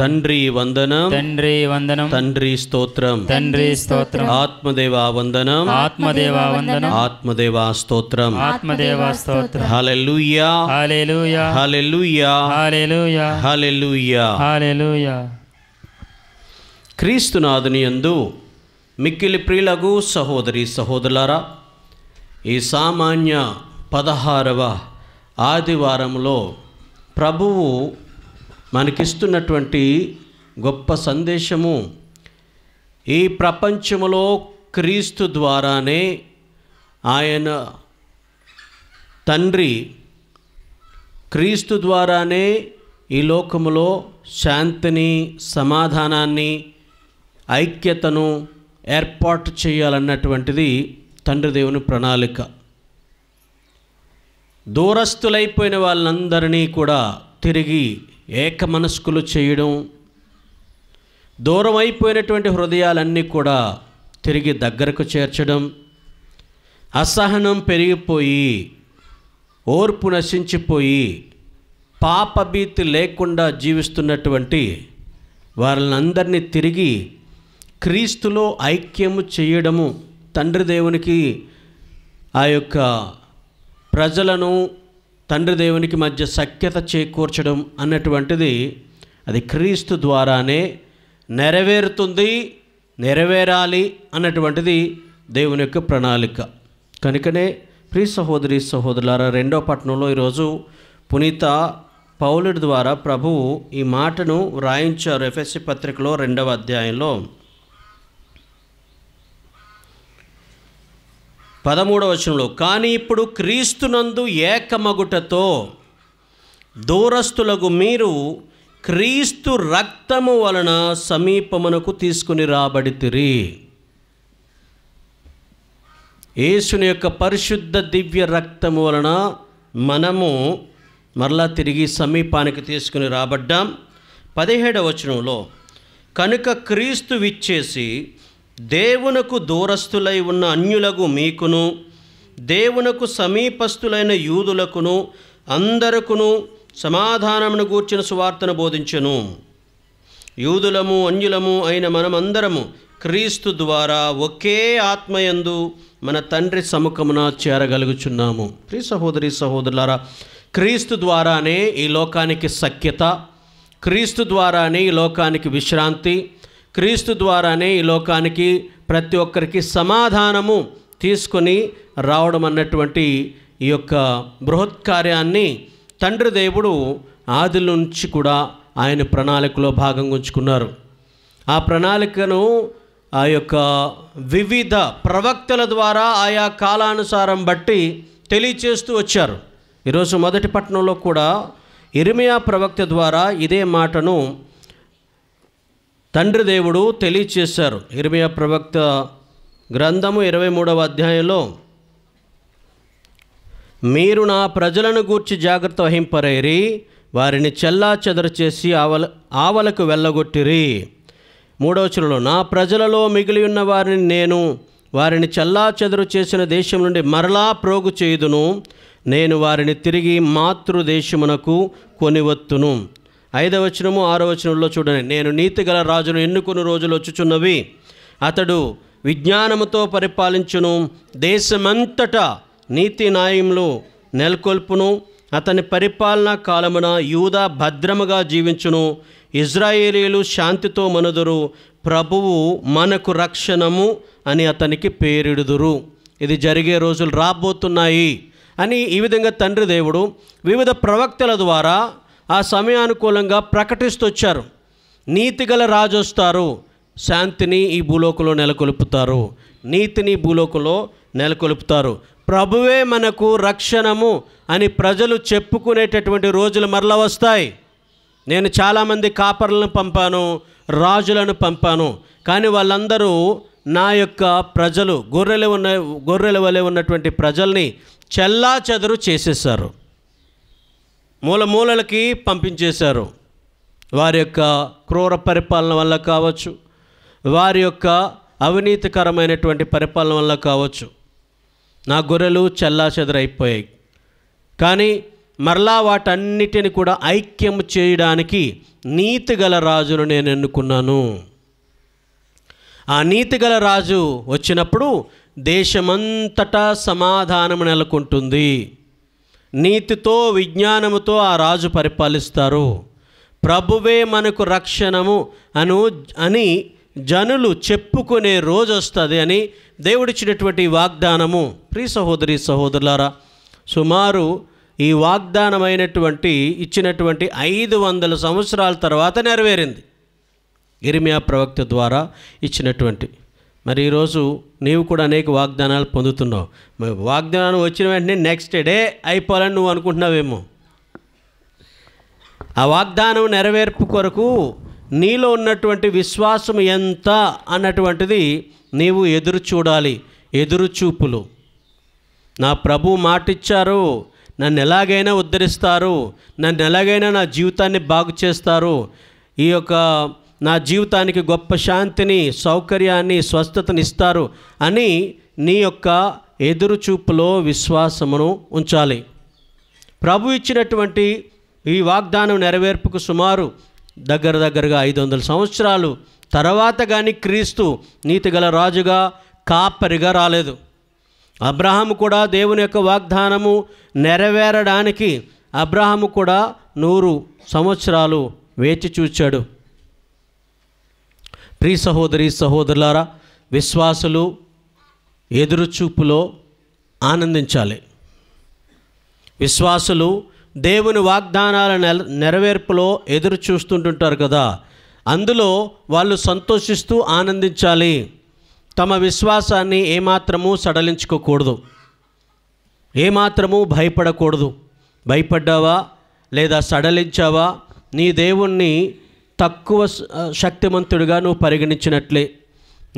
తండ్రి వందనం తండ్రి వందనం తండ్రి స్తోత్రం తండ్రి స్తోత్రం ఆత్మదేవా వందనం ఆత్మదేవా వందనం ఆత్మదేవా స్తోత్రం ఆత్మదేవా స్తోత్రం హల్లెలూయా హల్లెలూయా హల్లెలూయా హల్లెలూయా హల్లెలూయా హల్లెలూయా క్రీస్తునాథుని యందు మిక్కిలి ప్రియులకు సహోదరి సహోదరులారా ఈ సామాన్య పదహారవ ఆదివారంలో ప్రభువు మనకిస్తున్నటువంటి గొప్ప సందేశము ఈ ప్రపంచములో క్రీస్తు ద్వారానే ఆయన తండ్రి క్రీస్తు ద్వారానే ఈ లోకములో శాంతిని సమాధానాన్ని ఐక్యతను ఏర్పాటు చేయాలన్నటువంటిది తండ్రి దేవుని ప్రణాళిక దూరస్తులైపోయిన వాళ్ళందరినీ కూడా తిరిగి ఏక మనస్కులు చేయడం దూరం అయిపోయినటువంటి హృదయాలన్నీ కూడా తిరిగి దగ్గరకు చేర్చడం అసహనం పెరిగిపోయి ఓర్పు నశించిపోయి పాపభీతి లేకుండా జీవిస్తున్నటువంటి వాళ్ళందరినీ తిరిగి క్రీస్తులో ఐక్యము చేయడము తండ్రి దేవునికి ఆ యొక్క ప్రజలను తండ్రి దేవునికి మధ్య సఖ్యత చేకూర్చడం అన్నటువంటిది అది క్రీస్తు ద్వారానే నెరవేరుతుంది నెరవేరాలి అన్నటువంటిది దేవుని యొక్క ప్రణాళిక కనుకనే ప్రీ సహోదరి సహోదరులారా రెండో పట్టణంలో ఈరోజు పునీత పౌలుడి ద్వారా ప్రభువు ఈ మాటను వ్రాయించారు ఎఫ్ఎస్సి పత్రికలో రెండవ అధ్యాయంలో పదమూడవ వచనంలో కానీ ఇప్పుడు క్రీస్తునందు ఏకమగుటతో దూరస్తులకు మీరు క్రీస్తు రక్తము వలన సమీపమునకు తీసుకుని రాబడితిరి యేసుని యొక్క పరిశుద్ధ దివ్య రక్తము వలన మనము మరలా తిరిగి సమీపానికి తీసుకుని రాబడ్డాం పదిహేడవ వచనంలో కనుక క్రీస్తు విచ్చేసి దేవునకు దూరస్తులై ఉన్న అన్యులకు మీకును దేవునకు సమీపస్తులైన యూదులకును అందరకును సమాధానమును గూర్చిన సువార్తను బోధించను యూదులము అన్యులము అయిన మనమందరము క్రీస్తు ద్వారా ఒకే ఆత్మయందు మన తండ్రి సముఖమున చేరగలుగుచున్నాము ప్రీ సహోదరి సహోదరులారా క్రీస్తు ద్వారానే ఈ లోకానికి సఖ్యత క్రీస్తు ద్వారానే ఈ లోకానికి విశ్రాంతి క్రీస్తు ద్వారానే ఈ లోకానికి ప్రతి ఒక్కరికి సమాధానము తీసుకొని రావడం అన్నటువంటి ఈ యొక్క బృహత్ కార్యాన్ని తండ్రి దేవుడు ఆది నుంచి కూడా ఆయన ప్రణాళికలో భాగం ఉంచుకున్నారు ఆ ప్రణాళికను ఆ యొక్క వివిధ ప్రవక్తల ద్వారా ఆయా కాలానుసారం బట్టి తెలియచేస్తూ వచ్చారు ఈరోజు మొదటి పట్టణంలో కూడా ఇరిమియా ప్రవక్త ద్వారా ఇదే మాటను తండ్రి దేవుడు తెలియచేశారు ఇరవై ప్రవక్త గ్రంథము ఇరవై మూడవ అధ్యాయంలో మీరు నా ప్రజలను గూర్చి జాగ్రత్త వహింపరేరి వారిని చెల్లా చెదరు చేసి ఆవల ఆవలకు వెళ్ళగొట్టిరి మూడవచనంలో నా ప్రజలలో మిగిలి ఉన్న వారిని నేను వారిని చల్లా చెదరు చేసిన దేశం నుండి మరలా ప్రోగు చేయుదును నేను వారిని తిరిగి మాతృదేశమునకు కొనివత్తును ఐదవ వచనము ఆరో వచనంలో చూడండి నేను నీతి గల రాజును ఎన్నుకుని రోజులు వచ్చుచున్నవి అతడు విజ్ఞానముతో పరిపాలించును దేశమంతటా నీతి న్యాయములు నెలకొల్పును అతని పరిపాలనా కాలమున యూదా భద్రముగా జీవించును ఇజ్రాయేలీలు శాంతితో మనుదురు ప్రభువు మనకు రక్షణము అని అతనికి పేరిడుదురు ఇది జరిగే రోజులు రాబోతున్నాయి అని ఈ విధంగా తండ్రి దేవుడు వివిధ ప్రవక్తల ద్వారా ఆ సమయానుకూలంగా ప్రకటిస్తొచ్చారు నీతిగల రాజు వస్తారు శాంతిని ఈ భూలోకంలో నెలకొల్పుతారు నీతిని భూలోకంలో నెలకొల్పుతారు ప్రభువే మనకు రక్షణము అని ప్రజలు చెప్పుకునేటటువంటి రోజులు మరల వస్తాయి నేను చాలామంది కాపర్లను పంపాను రాజులను పంపాను కానీ వాళ్ళందరూ నా యొక్క ప్రజలు గొర్రెలు ఉన్న గొర్రెల వలె ఉన్నటువంటి ప్రజల్ని చెల్లా చెదరు చేసేసారు మూల మూలలకి పంపించేశారు వారి యొక్క క్రూర పరిపాలన వల్ల కావచ్చు వారి యొక్క అవినీతికరమైనటువంటి పరిపాలన వల్ల కావచ్చు నా గొర్రెలు చెల్లాచెదరైపోయాయి చెదరైపోయాయి కానీ మరలా వాటన్నిటిని కూడా ఐక్యం చేయడానికి నీతిగల రాజును నేను ఎన్నుకున్నాను ఆ నీతిగల రాజు వచ్చినప్పుడు దేశమంతటా సమాధానం నెలకొంటుంది నీతితో విజ్ఞానముతో ఆ రాజు పరిపాలిస్తారు ప్రభువే మనకు రక్షణము అను అని జనులు చెప్పుకునే రోజు వస్తుంది అని దేవుడిచ్చినటువంటి వాగ్దానము ప్రీ సహోదరి సహోదరులారా సుమారు ఈ వాగ్దానమైనటువంటి ఇచ్చినటువంటి ఐదు వందల సంవత్సరాల తర్వాత నెరవేరింది ఇరిమియా ప్రవక్త ద్వారా ఇచ్చినటువంటి మరి ఈరోజు నీవు కూడా అనేక వాగ్దానాలు పొందుతున్నావు వాగ్దానం వచ్చిన వెంటనే నెక్స్ట్ డే అయిపోవాలని నువ్వు అనుకుంటున్నావేమో ఆ వాగ్దానం నెరవేర్పు కొరకు నీలో ఉన్నటువంటి విశ్వాసం ఎంత అన్నటువంటిది నీవు ఎదురు చూడాలి ఎదురు చూపులు నా ప్రభు మాటిచ్చారు నన్ను ఎలాగైనా ఉద్ధరిస్తారు నన్ను ఎలాగైనా నా జీవితాన్ని బాగు చేస్తారు ఈ యొక్క నా జీవితానికి గొప్ప శాంతిని సౌకర్యాన్ని స్వస్థతనిస్తారు అని నీ యొక్క ఎదురుచూపులో విశ్వాసమును ఉంచాలి ప్రభు ఇచ్చినటువంటి ఈ వాగ్దానం నెరవేర్పుకు సుమారు దగ్గర దగ్గరగా ఐదు వందల సంవత్సరాలు తర్వాత కానీ క్రీస్తు నీతిగల రాజుగా కాపరిగా రాలేదు అబ్రహాము కూడా దేవుని యొక్క వాగ్దానము నెరవేరడానికి అబ్రహాము కూడా నూరు సంవత్సరాలు వేచి చూచాడు ప్రీ సహోదరి సహోదరులారా విశ్వాసులు ఎదురుచూపులో ఆనందించాలి విశ్వాసులు దేవుని వాగ్దానాల నెరవేర్పులో ఎదురు చూస్తుంటుంటారు కదా అందులో వాళ్ళు సంతోషిస్తూ ఆనందించాలి తమ విశ్వాసాన్ని ఏమాత్రము సడలించుకోకూడదు ఏమాత్రము భయపడకూడదు భయపడ్డావా లేదా సడలించావా నీ దేవుణ్ణి తక్కువ శక్తిమంతుడిగా నువ్వు పరిగణించినట్లే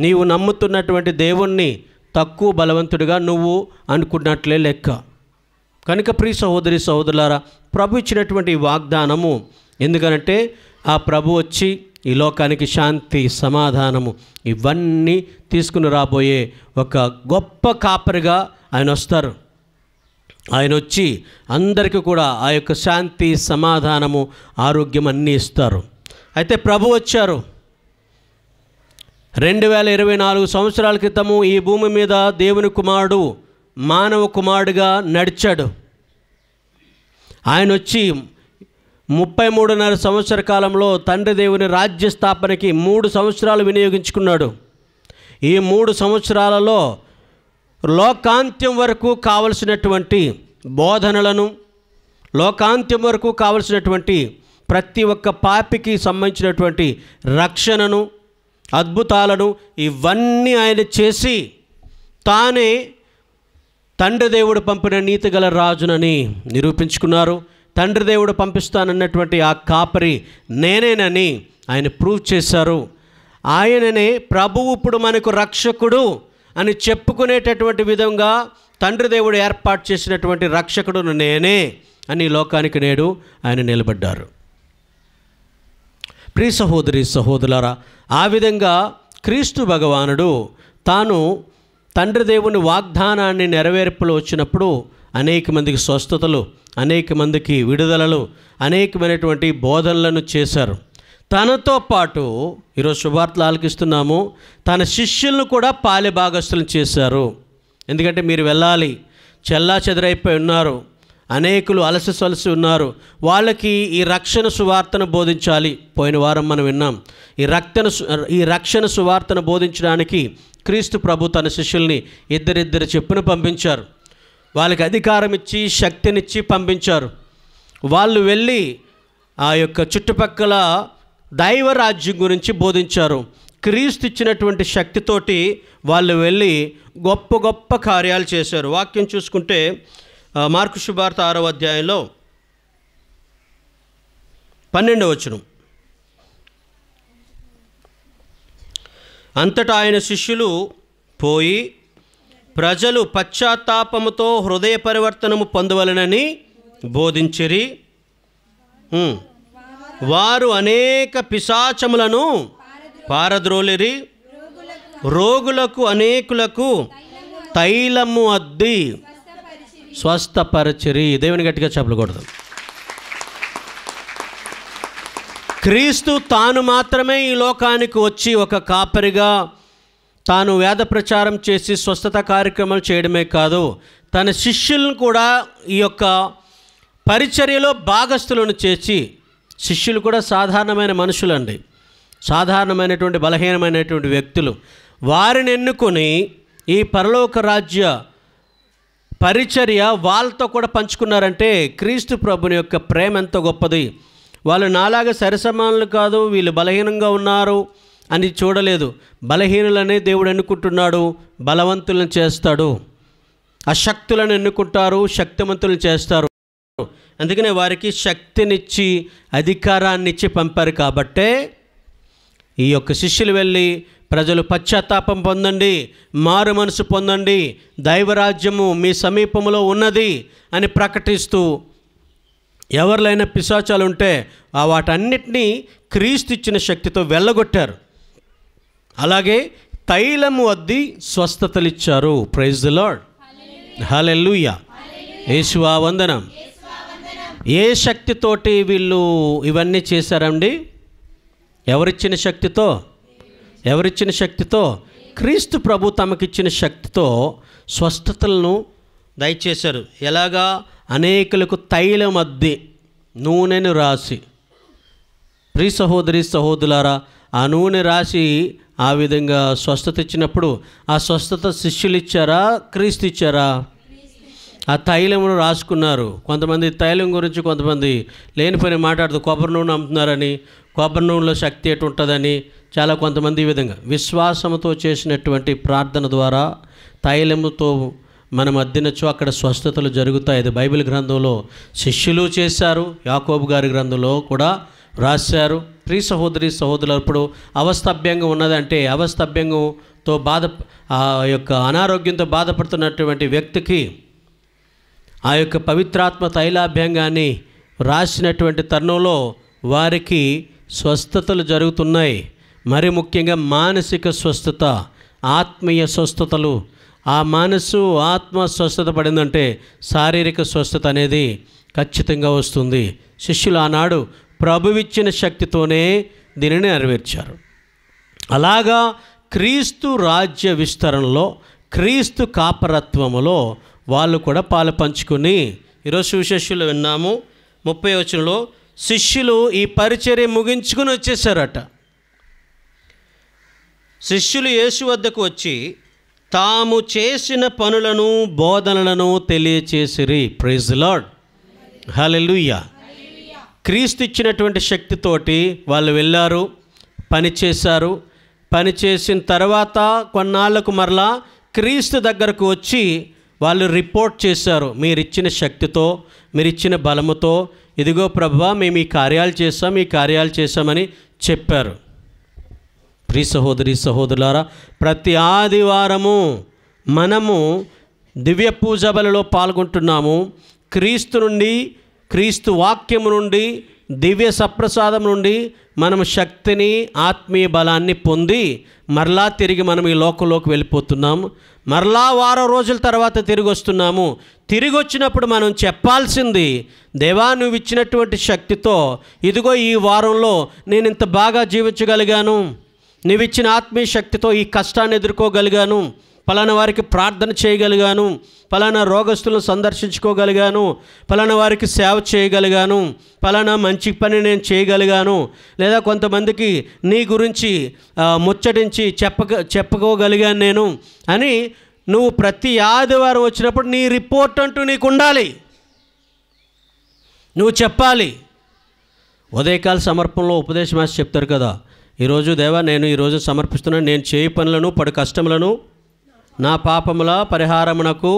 నీవు నమ్ముతున్నటువంటి దేవుణ్ణి తక్కువ బలవంతుడిగా నువ్వు అనుకున్నట్లే లెక్క కనుక ప్రియ సహోదరి సహోదరులారా ప్రభు ఇచ్చినటువంటి వాగ్దానము ఎందుకనంటే ఆ ప్రభు వచ్చి ఈ లోకానికి శాంతి సమాధానము ఇవన్నీ తీసుకుని రాబోయే ఒక గొప్ప కాపరిగా ఆయన వస్తారు ఆయన వచ్చి అందరికీ కూడా ఆ యొక్క శాంతి సమాధానము ఆరోగ్యం అన్నీ ఇస్తారు అయితే ప్రభు వచ్చారు రెండు వేల ఇరవై నాలుగు సంవత్సరాల క్రితము ఈ భూమి మీద దేవుని కుమారుడు మానవ కుమారుడుగా నడిచాడు ఆయన వచ్చి ముప్పై మూడున్నర సంవత్సర కాలంలో తండ్రి దేవుని రాజ్య స్థాపనకి మూడు సంవత్సరాలు వినియోగించుకున్నాడు ఈ మూడు సంవత్సరాలలో లోకాంత్యం వరకు కావలసినటువంటి బోధనలను లోకాంత్యం వరకు కావలసినటువంటి ప్రతి ఒక్క పాపికి సంబంధించినటువంటి రక్షణను అద్భుతాలను ఇవన్నీ ఆయన చేసి తానే తండ్రి దేవుడు పంపిన గల రాజునని నిరూపించుకున్నారు తండ్రి దేవుడు పంపిస్తానన్నటువంటి ఆ కాపరి నేనేనని ఆయన ప్రూవ్ చేశారు ఆయననే ప్రభువు ఇప్పుడు మనకు రక్షకుడు అని చెప్పుకునేటటువంటి విధంగా తండ్రి దేవుడు ఏర్పాటు చేసినటువంటి రక్షకుడును నేనే అని లోకానికి నేడు ఆయన నిలబడ్డారు ప్రియ సహోదరి సహోదరులారా ఆ విధంగా క్రీస్తు భగవానుడు తాను తండ్రి దేవుని వాగ్దానాన్ని నెరవేర్పులు వచ్చినప్పుడు అనేక మందికి స్వస్థతలు అనేక మందికి విడుదలలు అనేకమైనటువంటి బోధనలను చేశారు తనతో పాటు ఈరోజు శుభార్తలు ఆలకిస్తున్నాము తన శిష్యులను కూడా పాలె భాగస్థులను చేశారు ఎందుకంటే మీరు వెళ్ళాలి చెల్లా చెదరైపోయి ఉన్నారు అనేకులు అలసి సలసి ఉన్నారు వాళ్ళకి ఈ రక్షణ సువార్తను బోధించాలి పోయిన వారం మనం విన్నాం ఈ రక్తను ఈ రక్షణ సువార్తను బోధించడానికి క్రీస్తు ప్రభు తన శిష్యుల్ని ఇద్దరిద్దరు చెప్పున పంపించారు వాళ్ళకి అధికారం ఇచ్చి శక్తినిచ్చి పంపించారు వాళ్ళు వెళ్ళి ఆ యొక్క చుట్టుపక్కల దైవరాజ్యం గురించి బోధించారు క్రీస్తు ఇచ్చినటువంటి శక్తితోటి వాళ్ళు వెళ్ళి గొప్ప గొప్ప కార్యాలు చేశారు వాక్యం చూసుకుంటే మార్కు శుభార్త ఆరో అధ్యాయంలో పన్నెండవ వచనం అంతటా ఆయన శిష్యులు పోయి ప్రజలు పశ్చాత్తాపముతో హృదయ పరివర్తనము పొందవలనని బోధించిరి వారు అనేక పిశాచములను పారద్రోలిరి రోగులకు అనేకులకు తైలము అద్ది స్వస్థపరచరి దేవుని గట్టిగా చెప్పకూడదు క్రీస్తు తాను మాత్రమే ఈ లోకానికి వచ్చి ఒక కాపరిగా తాను వేద ప్రచారం చేసి స్వస్థత కార్యక్రమాలు చేయడమే కాదు తన శిష్యులను కూడా ఈ యొక్క పరిచర్యలో భాగస్థులను చేసి శిష్యులు కూడా సాధారణమైన మనుషులండి సాధారణమైనటువంటి బలహీనమైనటువంటి వ్యక్తులు వారిని ఎన్నుకొని ఈ పరలోక రాజ్య పరిచర్య వాళ్ళతో కూడా పంచుకున్నారంటే క్రీస్తు ప్రభుని యొక్క ప్రేమ ఎంత గొప్పది వాళ్ళు నాలాగా సరిసమానులు కాదు వీళ్ళు బలహీనంగా ఉన్నారు అని చూడలేదు బలహీనులనే దేవుడు ఎన్నుకుంటున్నాడు బలవంతులను చేస్తాడు అశక్తులను ఎన్నుకుంటారు శక్తివంతులను చేస్తారు అందుకనే వారికి శక్తినిచ్చి అధికారాన్ని ఇచ్చి పంపారు కాబట్టే ఈ యొక్క శిష్యులు వెళ్ళి ప్రజలు పశ్చాత్తాపం పొందండి మారు మనసు పొందండి దైవరాజ్యము మీ సమీపంలో ఉన్నది అని ప్రకటిస్తూ ఎవరిలైనా పిశాచాలు ఉంటే ఆ వాటన్నిటినీ క్రీస్తు ఇచ్చిన శక్తితో వెళ్ళగొట్టారు అలాగే తైలము వద్ది స్వస్థతలిచ్చారు ప్రైజ్ ద లాడ్ హలెల్లుయ యేసువా వందనం ఏ శక్తితోటి వీళ్ళు ఇవన్నీ చేశారండి ఎవరిచ్చిన శక్తితో ఎవరిచ్చిన శక్తితో క్రీస్తు ప్రభు తమకిచ్చిన శక్తితో స్వస్థతలను దయచేశారు ఎలాగా అనేకులకు తైలం మధ్య నూనెను రాసి ప్రి సహోదరి సహోదరులారా ఆ నూనె రాసి ఆ విధంగా స్వస్థత ఇచ్చినప్పుడు ఆ స్వస్థత శిష్యులు ఇచ్చారా క్రీస్తు ఇచ్చారా ఆ తైలమును రాసుకున్నారు కొంతమంది తైలం గురించి కొంతమంది లేని పని మాట్లాడుతూ కొబ్బరి నూనె అమ్ముతున్నారని కొబ్బరి నూనెలో శక్తి ఎటు ఉంటుందని చాలా కొంతమంది ఈ విధంగా విశ్వాసంతో చేసినటువంటి ప్రార్థన ద్వారా తైలముతో మనం అద్దినచ్చు అక్కడ స్వస్థతలు జరుగుతాయి అది బైబిల్ గ్రంథంలో శిష్యులు చేశారు యాకోబు గారి గ్రంథంలో కూడా రాశారు ప్రీ సహోదరి సహోదరులు అప్పుడు అవస్తభ్యంగా ఉన్నదంటే అవస్థభ్యంగంతో బాధ ఆ యొక్క అనారోగ్యంతో బాధపడుతున్నటువంటి వ్యక్తికి ఆ యొక్క పవిత్రాత్మ తైలాభ్యంగాన్ని రాసినటువంటి తరుణంలో వారికి స్వస్థతలు జరుగుతున్నాయి మరి ముఖ్యంగా మానసిక స్వస్థత ఆత్మీయ స్వస్థతలు ఆ మనసు ఆత్మ స్వస్థత పడిందంటే శారీరక స్వస్థత అనేది ఖచ్చితంగా వస్తుంది శిష్యులు ఆనాడు ప్రభువిచ్చిన శక్తితోనే దీనిని నెరవేర్చారు అలాగా క్రీస్తు రాజ్య విస్తరణలో క్రీస్తు కాపరత్వములో వాళ్ళు కూడా పాలు పంచుకుని ఈరోజు శిష్యులు విన్నాము ముప్పై వచనంలో శిష్యులు ఈ పరిచర్య ముగించుకుని వచ్చేసారట శిష్యులు యేసు వద్దకు వచ్చి తాము చేసిన పనులను బోధనలను తెలియచేసిరి ప్రైజ్ లాడ్ హలెలుయ్య క్రీస్తు ఇచ్చినటువంటి శక్తితోటి వాళ్ళు వెళ్ళారు పని చేశారు పని చేసిన తర్వాత కొన్నాళ్లకు మరలా క్రీస్తు దగ్గరకు వచ్చి వాళ్ళు రిపోర్ట్ చేశారు మీరిచ్చిన శక్తితో మీరిచ్చిన బలముతో ఇదిగో ప్రభా మేము ఈ కార్యాలు చేసాం ఈ కార్యాలు చేసామని చెప్పారు ప్రీ సహోదరి సహోదరులారా ప్రతి ఆదివారము మనము దివ్య పూజ బలిలో పాల్గొంటున్నాము క్రీస్తు నుండి క్రీస్తు వాక్యము నుండి దివ్య సప్రసాదం నుండి మనం శక్తిని ఆత్మీయ బలాన్ని పొంది మరలా తిరిగి మనం ఈ లోకంలోకి వెళ్ళిపోతున్నాము మరలా వారం రోజుల తర్వాత తిరిగి వస్తున్నాము తిరిగి వచ్చినప్పుడు మనం చెప్పాల్సింది దేవా నువ్వు ఇచ్చినటువంటి శక్తితో ఇదిగో ఈ వారంలో నేను ఇంత బాగా జీవించగలిగాను నీవిచ్చిన ఆత్మీయ శక్తితో ఈ కష్టాన్ని ఎదుర్కోగలిగాను పలానా వారికి ప్రార్థన చేయగలిగాను పలానా రోగస్తులను సందర్శించుకోగలిగాను పలానా వారికి సేవ చేయగలిగాను పలానా మంచి పని నేను చేయగలిగాను లేదా కొంతమందికి నీ గురించి ముచ్చటించి చెప్పక చెప్పుకోగలిగాను నేను అని నువ్వు ప్రతి ఆదివారం వచ్చినప్పుడు నీ రిపోర్ట్ అంటూ నీకు ఉండాలి నువ్వు చెప్పాలి ఉదయకాల సమర్పణలో ఉపదేశమాసి చెప్తారు కదా ఈరోజు దేవా నేను ఈరోజు సమర్పిస్తున్నాను నేను చేయి పనులను పడు కష్టములను నా పాపముల పరిహారమునకు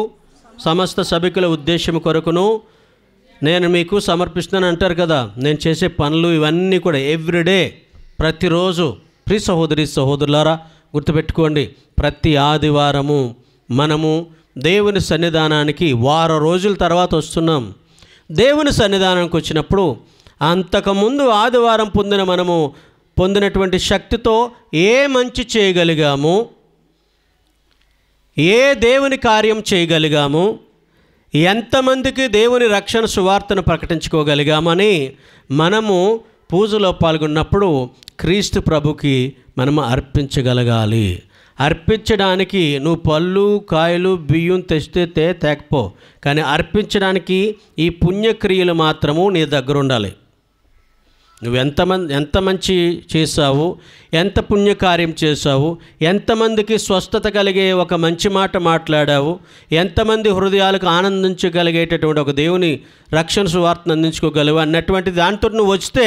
సమస్త సభికుల ఉద్దేశం కొరకును నేను మీకు సమర్పిస్తున్నాను అంటారు కదా నేను చేసే పనులు ఇవన్నీ కూడా ఎవ్రీడే ప్రతిరోజు ప్రి సహోదరి సహోదరులారా గుర్తుపెట్టుకోండి ప్రతి ఆదివారము మనము దేవుని సన్నిధానానికి వారం రోజుల తర్వాత వస్తున్నాం దేవుని సన్నిధానానికి వచ్చినప్పుడు అంతకుముందు ఆదివారం పొందిన మనము పొందినటువంటి శక్తితో ఏ మంచి చేయగలిగాము ఏ దేవుని కార్యం చేయగలిగాము ఎంతమందికి దేవుని రక్షణ సువార్తను ప్రకటించుకోగలిగామని మనము పూజలో పాల్గొన్నప్పుడు క్రీస్తు ప్రభుకి మనము అర్పించగలగాలి అర్పించడానికి నువ్వు పళ్ళు కాయలు బియ్యం తెస్తే తేకపో కానీ అర్పించడానికి ఈ పుణ్యక్రియలు మాత్రము నీ దగ్గర ఉండాలి నువ్వు మంది ఎంత మంచి చేశావు ఎంత పుణ్యకార్యం చేశావు ఎంతమందికి స్వస్థత కలిగే ఒక మంచి మాట మాట్లాడావు ఎంతమంది హృదయాలకు ఆనందించగలిగేటటువంటి ఒక దేవుని రక్షణ సువార్తను అందించుకోగలవు అన్నటువంటి దాంతో నువ్వు వస్తే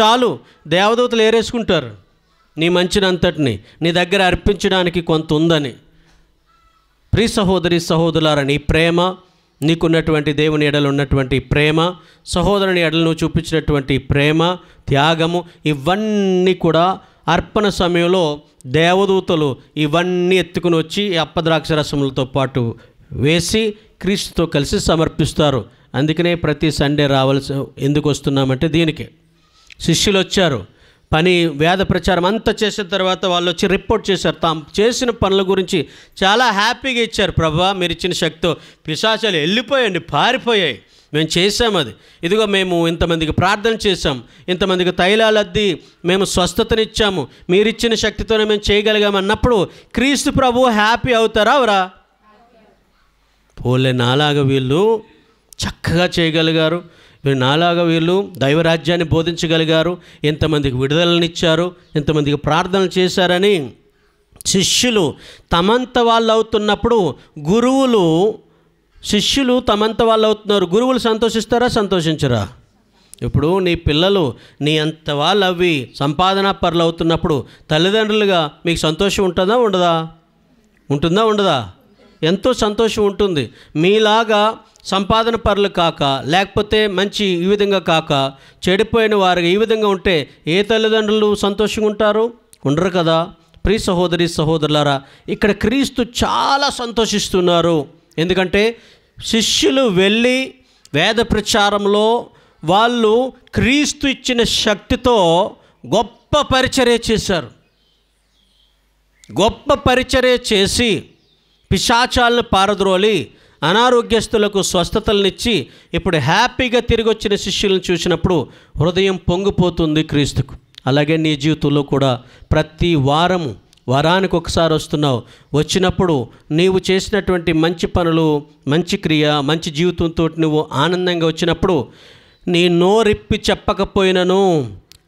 చాలు దేవదూతలు ఏరేసుకుంటారు నీ మంచినంతటిని నీ దగ్గర అర్పించడానికి కొంత ఉందని ప్రీ సహోదరి సహోదరులారని ప్రేమ నీకున్నటువంటి దేవుని ఎడలు ఉన్నటువంటి ప్రేమ సహోదరుని ఎడలను చూపించినటువంటి ప్రేమ త్యాగము ఇవన్నీ కూడా అర్పణ సమయంలో దేవదూతలు ఇవన్నీ ఎత్తుకుని వచ్చి అప్పద్రాక్ష రసములతో పాటు వేసి క్రీస్తుతో కలిసి సమర్పిస్తారు అందుకనే ప్రతి సండే రావాల్సి ఎందుకు వస్తున్నామంటే దీనికి శిష్యులు వచ్చారు పని వేద ప్రచారం అంతా చేసిన తర్వాత వాళ్ళు వచ్చి రిపోర్ట్ చేశారు తాము చేసిన పనుల గురించి చాలా హ్యాపీగా ఇచ్చారు ప్రభా మీరు ఇచ్చిన శక్తితో పిశాచాలు వెళ్ళిపోయండి పారిపోయాయి మేము చేసాం అది ఇదిగో మేము ఇంతమందికి ప్రార్థన చేసాం ఇంతమందికి తైలాలద్దీ మేము స్వస్థతనిచ్చాము మీరిచ్చిన శక్తితోనే మేము చేయగలిగామన్నప్పుడు క్రీస్తు ప్రభు హ్యాపీ అవుతారా అవరా పోలే నాలాగా వీళ్ళు చక్కగా చేయగలిగారు నాలాగా వీళ్ళు దైవరాజ్యాన్ని బోధించగలిగారు ఎంతమందికి విడుదలనిచ్చారు ఎంతమందికి ప్రార్థనలు చేశారని శిష్యులు తమంత వాళ్ళు అవుతున్నప్పుడు గురువులు శిష్యులు తమంత వాళ్ళు అవుతున్నారు గురువులు సంతోషిస్తారా సంతోషించరా ఇప్పుడు నీ పిల్లలు నీ అంత వాళ్ళు అవి సంపాదన పరులు అవుతున్నప్పుడు తల్లిదండ్రులుగా మీకు సంతోషం ఉంటుందా ఉండదా ఉంటుందా ఉండదా ఎంతో సంతోషం ఉంటుంది మీలాగా సంపాదన పరులు కాక లేకపోతే మంచి ఈ విధంగా కాక చెడిపోయిన వారికి ఈ విధంగా ఉంటే ఏ తల్లిదండ్రులు సంతోషంగా ఉంటారు ఉండరు కదా ప్రి సహోదరి సహోదరులారా ఇక్కడ క్రీస్తు చాలా సంతోషిస్తున్నారు ఎందుకంటే శిష్యులు వెళ్ళి వేద ప్రచారంలో వాళ్ళు క్రీస్తు ఇచ్చిన శక్తితో గొప్ప పరిచర్య చేశారు గొప్ప పరిచర్య చేసి పిశాచాలను పారద్రోలి అనారోగ్యస్తులకు స్వస్థతలనిచ్చి ఇప్పుడు హ్యాపీగా తిరిగి వచ్చిన శిష్యులను చూసినప్పుడు హృదయం పొంగిపోతుంది క్రీస్తుకు అలాగే నీ జీవితంలో కూడా ప్రతి వారము వారానికి ఒకసారి వస్తున్నావు వచ్చినప్పుడు నీవు చేసినటువంటి మంచి పనులు మంచి క్రియ మంచి జీవితంతో నువ్వు ఆనందంగా వచ్చినప్పుడు నీ నోరిప్పి చెప్పకపోయినను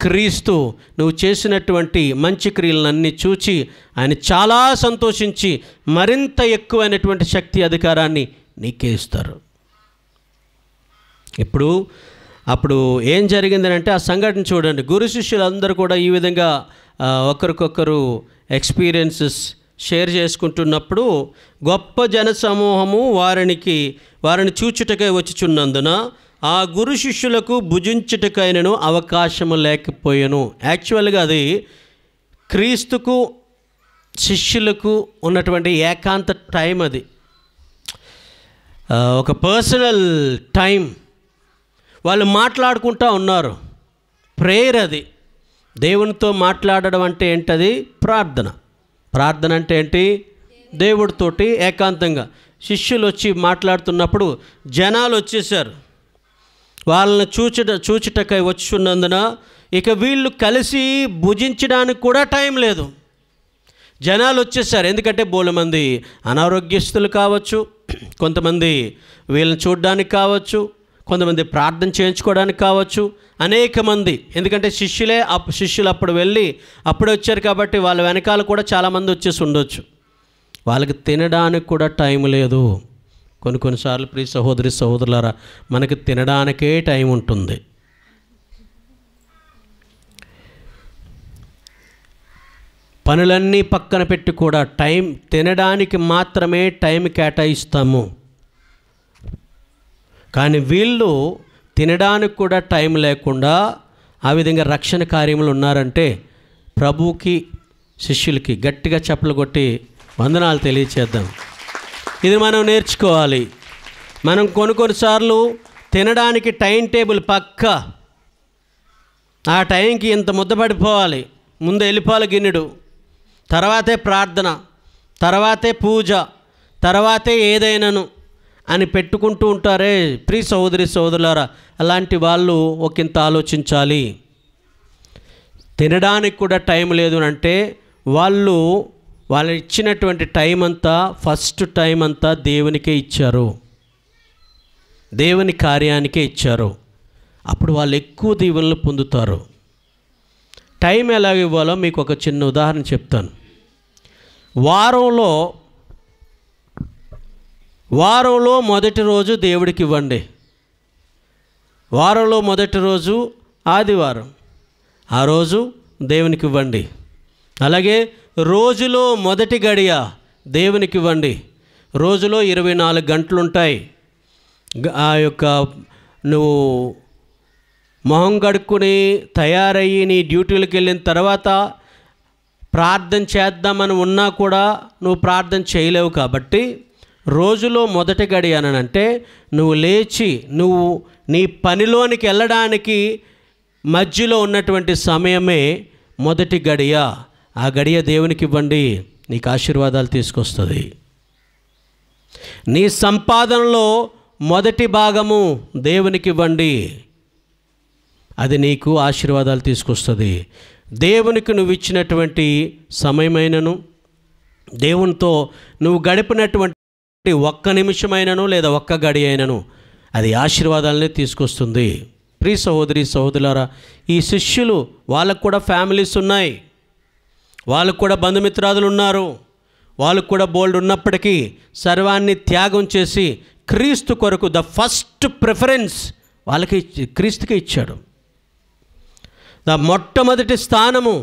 క్రీస్తు నువ్వు చేసినటువంటి మంచి క్రియలన్నీ చూచి ఆయన చాలా సంతోషించి మరింత ఎక్కువైనటువంటి శక్తి అధికారాన్ని నీకే ఇస్తారు ఇప్పుడు అప్పుడు ఏం అంటే ఆ సంఘటన చూడండి గురు శిష్యులందరూ కూడా ఈ విధంగా ఒకరికొకరు ఎక్స్పీరియన్సెస్ షేర్ చేసుకుంటున్నప్పుడు గొప్ప జనసమూహము వారికి వారిని చూచుటకై వచ్చుచున్నందున ఆ గురు శిష్యులకు భుజించుటకైనను అవకాశము లేకపోయాను యాక్చువల్గా అది క్రీస్తుకు శిష్యులకు ఉన్నటువంటి ఏకాంత టైం అది ఒక పర్సనల్ టైం వాళ్ళు మాట్లాడుకుంటూ ఉన్నారు ప్రేయర్ అది దేవునితో మాట్లాడడం అంటే ఏంటది ప్రార్థన ప్రార్థన అంటే ఏంటి దేవుడితోటి ఏకాంతంగా శిష్యులు వచ్చి మాట్లాడుతున్నప్పుడు జనాలు వచ్చేసారు వాళ్ళని చూచుట చూచుటకై వచ్చున్నందున ఇక వీళ్ళు కలిసి భుజించడానికి కూడా టైం లేదు జనాలు వచ్చేసారు ఎందుకంటే బోలమంది అనారోగ్యస్తులు కావచ్చు కొంతమంది వీళ్ళని చూడడానికి కావచ్చు కొంతమంది ప్రార్థన చేయించుకోవడానికి కావచ్చు అనేక మంది ఎందుకంటే శిష్యులే అప్ శిష్యులు అప్పుడు వెళ్ళి అప్పుడే వచ్చారు కాబట్టి వాళ్ళ వెనకాల కూడా చాలామంది వచ్చేసి ఉండొచ్చు వాళ్ళకి తినడానికి కూడా టైం లేదు కొన్ని కొన్నిసార్లు ప్రియ సహోదరి సహోదరులారా మనకి తినడానికే టైం ఉంటుంది పనులన్నీ పక్కన పెట్టి కూడా టైం తినడానికి మాత్రమే టైం కేటాయిస్తాము కానీ వీళ్ళు తినడానికి కూడా టైం లేకుండా ఆ విధంగా రక్షణ కార్యములు ఉన్నారంటే ప్రభువుకి శిష్యులకి గట్టిగా చెప్పలు కొట్టి వందనాలు తెలియచేద్దాం ఇది మనం నేర్చుకోవాలి మనం కొన్ని కొన్నిసార్లు తినడానికి టైం టేబుల్ పక్క ఆ టైంకి ఇంత ముద్దపడిపోవాలి ముందు వెళ్ళిపోవాలి గిన్నెడు తర్వాతే ప్రార్థన తర్వాతే పూజ తర్వాతే ఏదైనాను అని పెట్టుకుంటూ ఉంటారే ప్రీ సహోదరి సోదరులారా అలాంటి వాళ్ళు ఇంత ఆలోచించాలి తినడానికి కూడా టైం లేదు అంటే వాళ్ళు వాళ్ళు ఇచ్చినటువంటి టైం అంతా ఫస్ట్ టైం అంతా దేవునికే ఇచ్చారు దేవుని కార్యానికే ఇచ్చారు అప్పుడు వాళ్ళు ఎక్కువ దీవెనలు పొందుతారు టైం ఎలా ఇవ్వాలో మీకు ఒక చిన్న ఉదాహరణ చెప్తాను వారంలో వారంలో మొదటి రోజు దేవుడికి ఇవ్వండి వారంలో మొదటి రోజు ఆదివారం ఆ రోజు దేవునికి ఇవ్వండి అలాగే రోజులో మొదటి గడియ దేవునికి ఇవ్వండి రోజులో ఇరవై నాలుగు గంటలు ఉంటాయి ఆ యొక్క నువ్వు మొహం కడుక్కొని తయారయ్యి నీ డ్యూటీలకు వెళ్ళిన తర్వాత ప్రార్థన చేద్దామని ఉన్నా కూడా నువ్వు ప్రార్థన చేయలేవు కాబట్టి రోజులో మొదటి గడి అనంటే నువ్వు లేచి నువ్వు నీ పనిలోనికి వెళ్ళడానికి మధ్యలో ఉన్నటువంటి సమయమే మొదటి గడియ ఆ గడియ దేవునికి ఇవ్వండి నీకు ఆశీర్వాదాలు తీసుకొస్తుంది నీ సంపాదనలో మొదటి భాగము దేవునికి ఇవ్వండి అది నీకు ఆశీర్వాదాలు తీసుకొస్తుంది దేవునికి నువ్వు ఇచ్చినటువంటి సమయమైనను దేవునితో నువ్వు గడిపినటువంటి ఒక్క నిమిషమైనను లేదా ఒక్క గడి అయినను అది ఆశీర్వాదాలనే తీసుకొస్తుంది ప్రీ సహోదరి సహోదరులారా ఈ శిష్యులు వాళ్ళకు కూడా ఫ్యామిలీస్ ఉన్నాయి వాళ్ళకు కూడా బంధుమిత్రాదులు ఉన్నారు వాళ్ళకు కూడా బోల్డ్ ఉన్నప్పటికీ సర్వాన్ని త్యాగం చేసి క్రీస్తు కొరకు ద ఫస్ట్ ప్రిఫరెన్స్ వాళ్ళకి క్రీస్తుకి ఇచ్చాడు ద మొట్టమొదటి స్థానము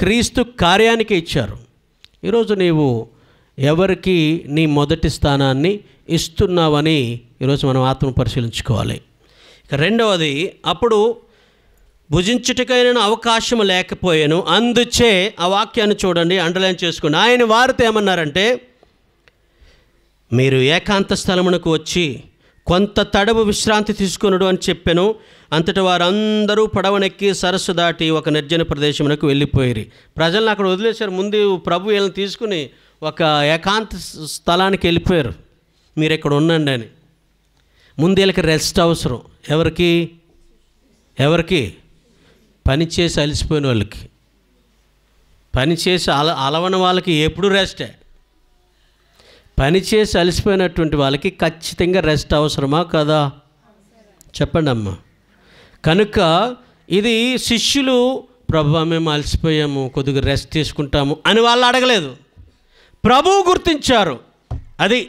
క్రీస్తు కార్యానికి ఇచ్చారు ఈరోజు నీవు ఎవరికి నీ మొదటి స్థానాన్ని ఇస్తున్నావని ఈరోజు మనం ఆత్మ పరిశీలించుకోవాలి ఇక రెండవది అప్పుడు భుజించుటకైనా అవకాశం లేకపోయాను అందుచే ఆ వాక్యాన్ని చూడండి అండర్లైన్ చేసుకుని ఆయన వారితో ఏమన్నారంటే మీరు ఏకాంత స్థలమునకు వచ్చి కొంత తడవు విశ్రాంతి తీసుకునడు అని చెప్పాను అంతటి వారందరూ పడవనెక్కి సరస్సు దాటి ఒక నిర్జన ప్రదేశమునకు వెళ్ళిపోయారు ప్రజలను అక్కడ వదిలేశారు ముందు ప్రభు వీళ్ళని తీసుకుని ఒక ఏకాంత స్థలానికి వెళ్ళిపోయారు మీరు ఇక్కడ ఉండండి అని ముందు వీళ్ళకి రెస్ట్ అవసరం ఎవరికి ఎవరికి పని చేసి అలసిపోయిన వాళ్ళకి పని చేసి అల అలవని వాళ్ళకి ఎప్పుడు రెస్టే పని చేసి అలసిపోయినటువంటి వాళ్ళకి ఖచ్చితంగా రెస్ట్ అవసరమా కదా చెప్పండి అమ్మ కనుక ఇది శిష్యులు ప్రభు మేము అలసిపోయాము కొద్దిగా రెస్ట్ తీసుకుంటాము అని వాళ్ళు అడగలేదు ప్రభువు గుర్తించారు అది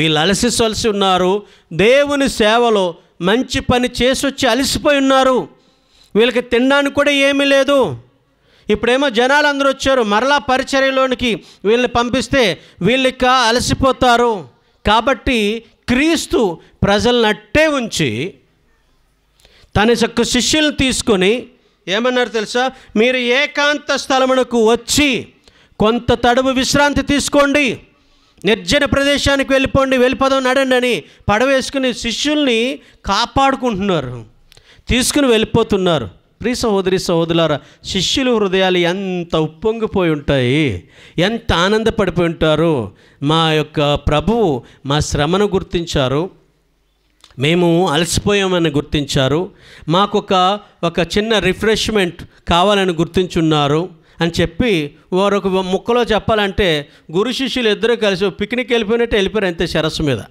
వీళ్ళు అలసి ఉన్నారు దేవుని సేవలో మంచి పని చేసి వచ్చి అలసిపోయి ఉన్నారు వీళ్ళకి తినడానికి కూడా ఏమీ లేదు ఇప్పుడేమో జనాలు అందరూ వచ్చారు మరలా పరిచర్యలోనికి వీళ్ళని పంపిస్తే వీళ్ళిక అలసిపోతారు కాబట్టి క్రీస్తు ప్రజలను అట్టే ఉంచి తన యొక్క శిష్యులను తీసుకొని ఏమన్నారు తెలుసా మీరు ఏకాంత స్థలమునకు వచ్చి కొంత తడుము విశ్రాంతి తీసుకోండి నిర్జన ప్రదేశానికి వెళ్ళిపోండి వెళ్ళిపోదాం నడండి అని పడవేసుకుని శిష్యుల్ని కాపాడుకుంటున్నారు తీసుకుని వెళ్ళిపోతున్నారు ప్రీ సహోదరి సహోదరులారా శిష్యుల హృదయాలు ఎంత ఉప్పొంగిపోయి ఉంటాయి ఎంత ఆనందపడిపోయి ఉంటారు మా యొక్క ప్రభువు మా శ్రమను గుర్తించారు మేము అలసిపోయామని గుర్తించారు మాకొక ఒక చిన్న రిఫ్రెష్మెంట్ కావాలని గుర్తించున్నారు అని చెప్పి వారు ఒక ముక్కలో చెప్పాలంటే గురు శిష్యులు ఇద్దరు కలిసి పిక్నిక్ వెళ్ళిపోయినట్టు వెళ్ళిపోయారు అంతే సరస్సు మీద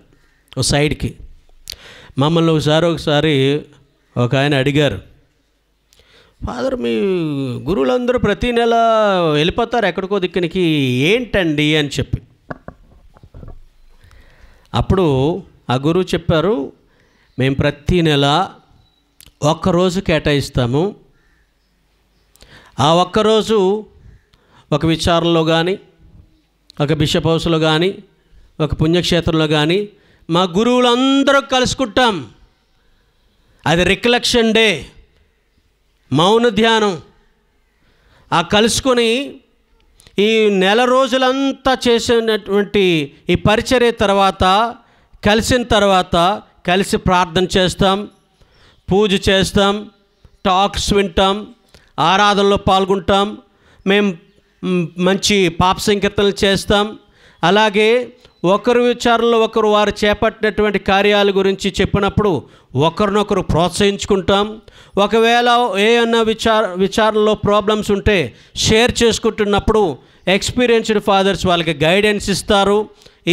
ఓ సైడ్కి మమ్మల్ని ఒకసారి ఒకసారి ఒక ఆయన అడిగారు ఫాదర్ మీ గురువులందరూ ప్రతీ నెల వెళ్ళిపోతారు ఎక్కడికో దిక్కునికి ఏంటండి అని చెప్పి అప్పుడు ఆ గురువు చెప్పారు మేము ప్రతీ నెల ఒక్కరోజు కేటాయిస్తాము ఆ ఒక్కరోజు ఒక విచారంలో కానీ ఒక బిషప్ హౌస్లో కానీ ఒక పుణ్యక్షేత్రంలో కానీ మా గురువులందరూ కలుసుకుంటాం అది రిక్లెక్షన్ డే మౌన ధ్యానం ఆ కలుసుకొని ఈ నెల రోజులంతా చేసినటువంటి ఈ పరిచర్య తర్వాత కలిసిన తర్వాత కలిసి ప్రార్థన చేస్తాం పూజ చేస్తాం టాక్స్ వింటాం ఆరాధనలో పాల్గొంటాం మేము మంచి పాప సంకీర్తనలు చేస్తాం అలాగే ఒకరి విచారణలో ఒకరు వారు చేపట్టినటువంటి కార్యాల గురించి చెప్పినప్పుడు ఒకరినొకరు ప్రోత్సహించుకుంటాం ఒకవేళ ఏమన్నా విచార విచారణలో ప్రాబ్లమ్స్ ఉంటే షేర్ చేసుకుంటున్నప్పుడు ఎక్స్పీరియన్స్డ్ ఫాదర్స్ వాళ్ళకి గైడెన్స్ ఇస్తారు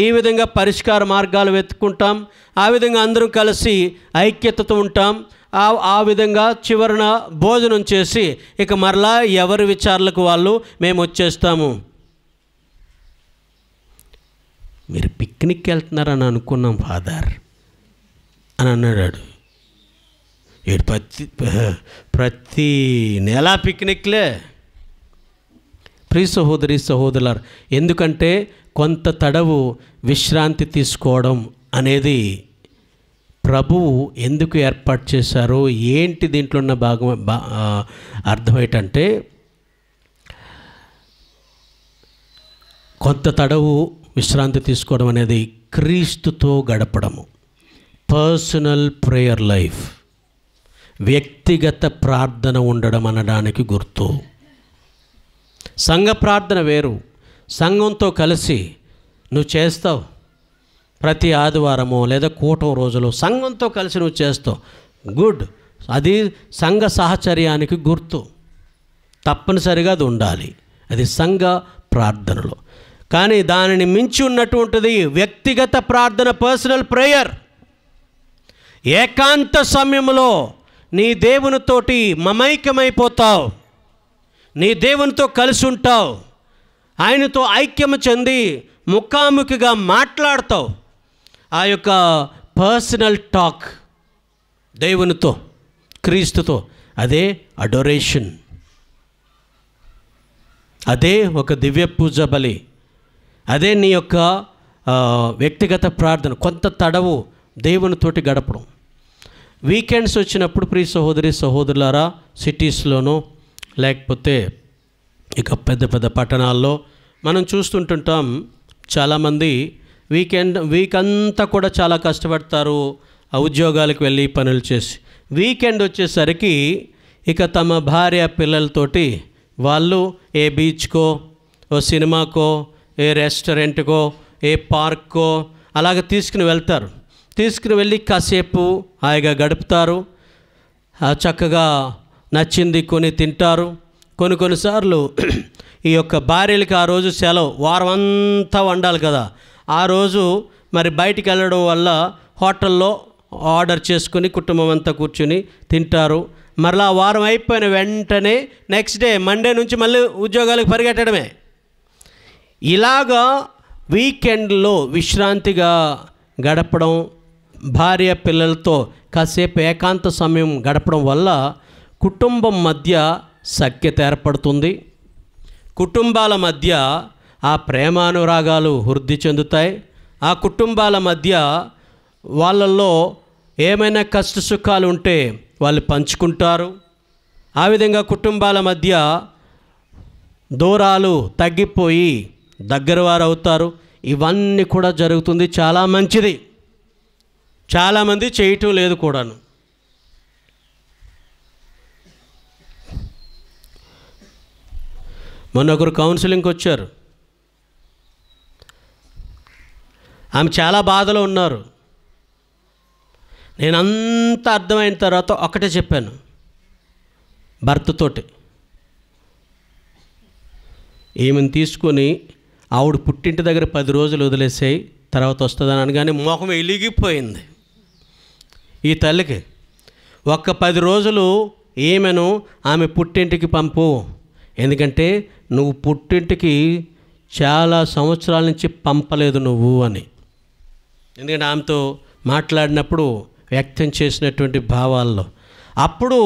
ఈ విధంగా పరిష్కార మార్గాలు వెతుక్కుంటాం ఆ విధంగా అందరం కలిసి ఐక్యతతో ఉంటాం ఆ ఆ విధంగా చివరన భోజనం చేసి ఇక మరలా ఎవరి విచారణకు వాళ్ళు మేము వచ్చేస్తాము మీరు పిక్నిక్ వెళ్తున్నారని అనుకున్నాం ఫాదర్ అని అన్నాడు ఏడు ప్రతి ప్రతి నెల పిక్నిక్లే ప్రీ సహోదరి సహోదరులారు ఎందుకంటే కొంత తడవు విశ్రాంతి తీసుకోవడం అనేది ప్రభువు ఎందుకు ఏర్పాటు చేశారో ఏంటి దీంట్లో ఉన్న భాగం అర్థమేటంటే కొంత తడవు విశ్రాంతి తీసుకోవడం అనేది క్రీస్తుతో గడపడము పర్సనల్ ప్రేయర్ లైఫ్ వ్యక్తిగత ప్రార్థన ఉండడం అనడానికి గుర్తు సంఘ ప్రార్థన వేరు సంఘంతో కలిసి నువ్వు చేస్తావు ప్రతి ఆదివారము లేదా కూటం రోజులు సంఘంతో కలిసి నువ్వు చేస్తావు గుడ్ అది సంఘ సాహచర్యానికి గుర్తు తప్పనిసరిగా అది ఉండాలి అది సంఘ ప్రార్థనలో కానీ దానిని మించి ఉన్నటువంటిది వ్యక్తిగత ప్రార్థన పర్సనల్ ప్రేయర్ ఏకాంత సమయంలో నీ దేవునితోటి మమైక్యమైపోతావు నీ దేవునితో కలిసి ఉంటావు ఆయనతో ఐక్యము చెంది ముఖాముఖిగా మాట్లాడతావు ఆ యొక్క పర్సనల్ టాక్ దేవునితో క్రీస్తుతో అదే అడొరేషన్ అదే ఒక దివ్య పూజ బలి అదే నీ యొక్క వ్యక్తిగత ప్రార్థన కొంత తడవు దేవునితోటి గడపడం వీకెండ్స్ వచ్చినప్పుడు ప్రియ సహోదరి సహోదరులారా సిటీస్లోనూ లేకపోతే ఇక పెద్ద పెద్ద పట్టణాల్లో మనం చూస్తుంటుంటాం చాలామంది వీకెండ్ వీక్ అంతా కూడా చాలా కష్టపడతారు ఉద్యోగాలకు వెళ్ళి పనులు చేసి వీకెండ్ వచ్చేసరికి ఇక తమ భార్య పిల్లలతోటి వాళ్ళు ఏ బీచ్కో ఓ సినిమాకో ఏ రెస్టారెంట్కో ఏ పార్క్కో అలాగ తీసుకుని వెళ్తారు తీసుకుని వెళ్ళి కాసేపు హాయిగా గడుపుతారు చక్కగా నచ్చింది కొని తింటారు కొన్ని కొన్నిసార్లు ఈ యొక్క భార్యలకి ఆ రోజు సెలవు వారం అంతా వండాలి కదా ఆ రోజు మరి బయటికి వెళ్ళడం వల్ల హోటల్లో ఆర్డర్ చేసుకుని కుటుంబం అంతా కూర్చుని తింటారు మరలా వారం అయిపోయిన వెంటనే నెక్స్ట్ డే మండే నుంచి మళ్ళీ ఉద్యోగాలకు పరిగెట్టడమే ఇలాగా వీకెండ్లో విశ్రాంతిగా గడపడం భార్య పిల్లలతో కాసేపు ఏకాంత సమయం గడపడం వల్ల కుటుంబం మధ్య సఖ్యత ఏర్పడుతుంది కుటుంబాల మధ్య ఆ ప్రేమానురాగాలు వృద్ధి చెందుతాయి ఆ కుటుంబాల మధ్య వాళ్ళల్లో ఏమైనా కష్ట సుఖాలు ఉంటే వాళ్ళు పంచుకుంటారు ఆ విధంగా కుటుంబాల మధ్య దూరాలు తగ్గిపోయి దగ్గర వారు అవుతారు ఇవన్నీ కూడా జరుగుతుంది చాలా మంచిది చాలామంది చేయటం లేదు కూడాను మొన్న ఒకరు కౌన్సిలింగ్కి వచ్చారు ఆమె చాలా బాధలో ఉన్నారు నేను అంత అర్థమైన తర్వాత ఒకటే చెప్పాను భర్తతోటి ఈమెను తీసుకొని ఆవిడ పుట్టింటి దగ్గర పది రోజులు వదిలేసాయి తర్వాత వస్తుందని అనగానే మొహం వెలిగిపోయింది ఈ తల్లికి ఒక్క పది రోజులు ఈమెను ఆమె పుట్టింటికి పంపు ఎందుకంటే నువ్వు పుట్టింటికి చాలా సంవత్సరాల నుంచి పంపలేదు నువ్వు అని ఎందుకంటే ఆమెతో మాట్లాడినప్పుడు వ్యక్తం చేసినటువంటి భావాల్లో అప్పుడు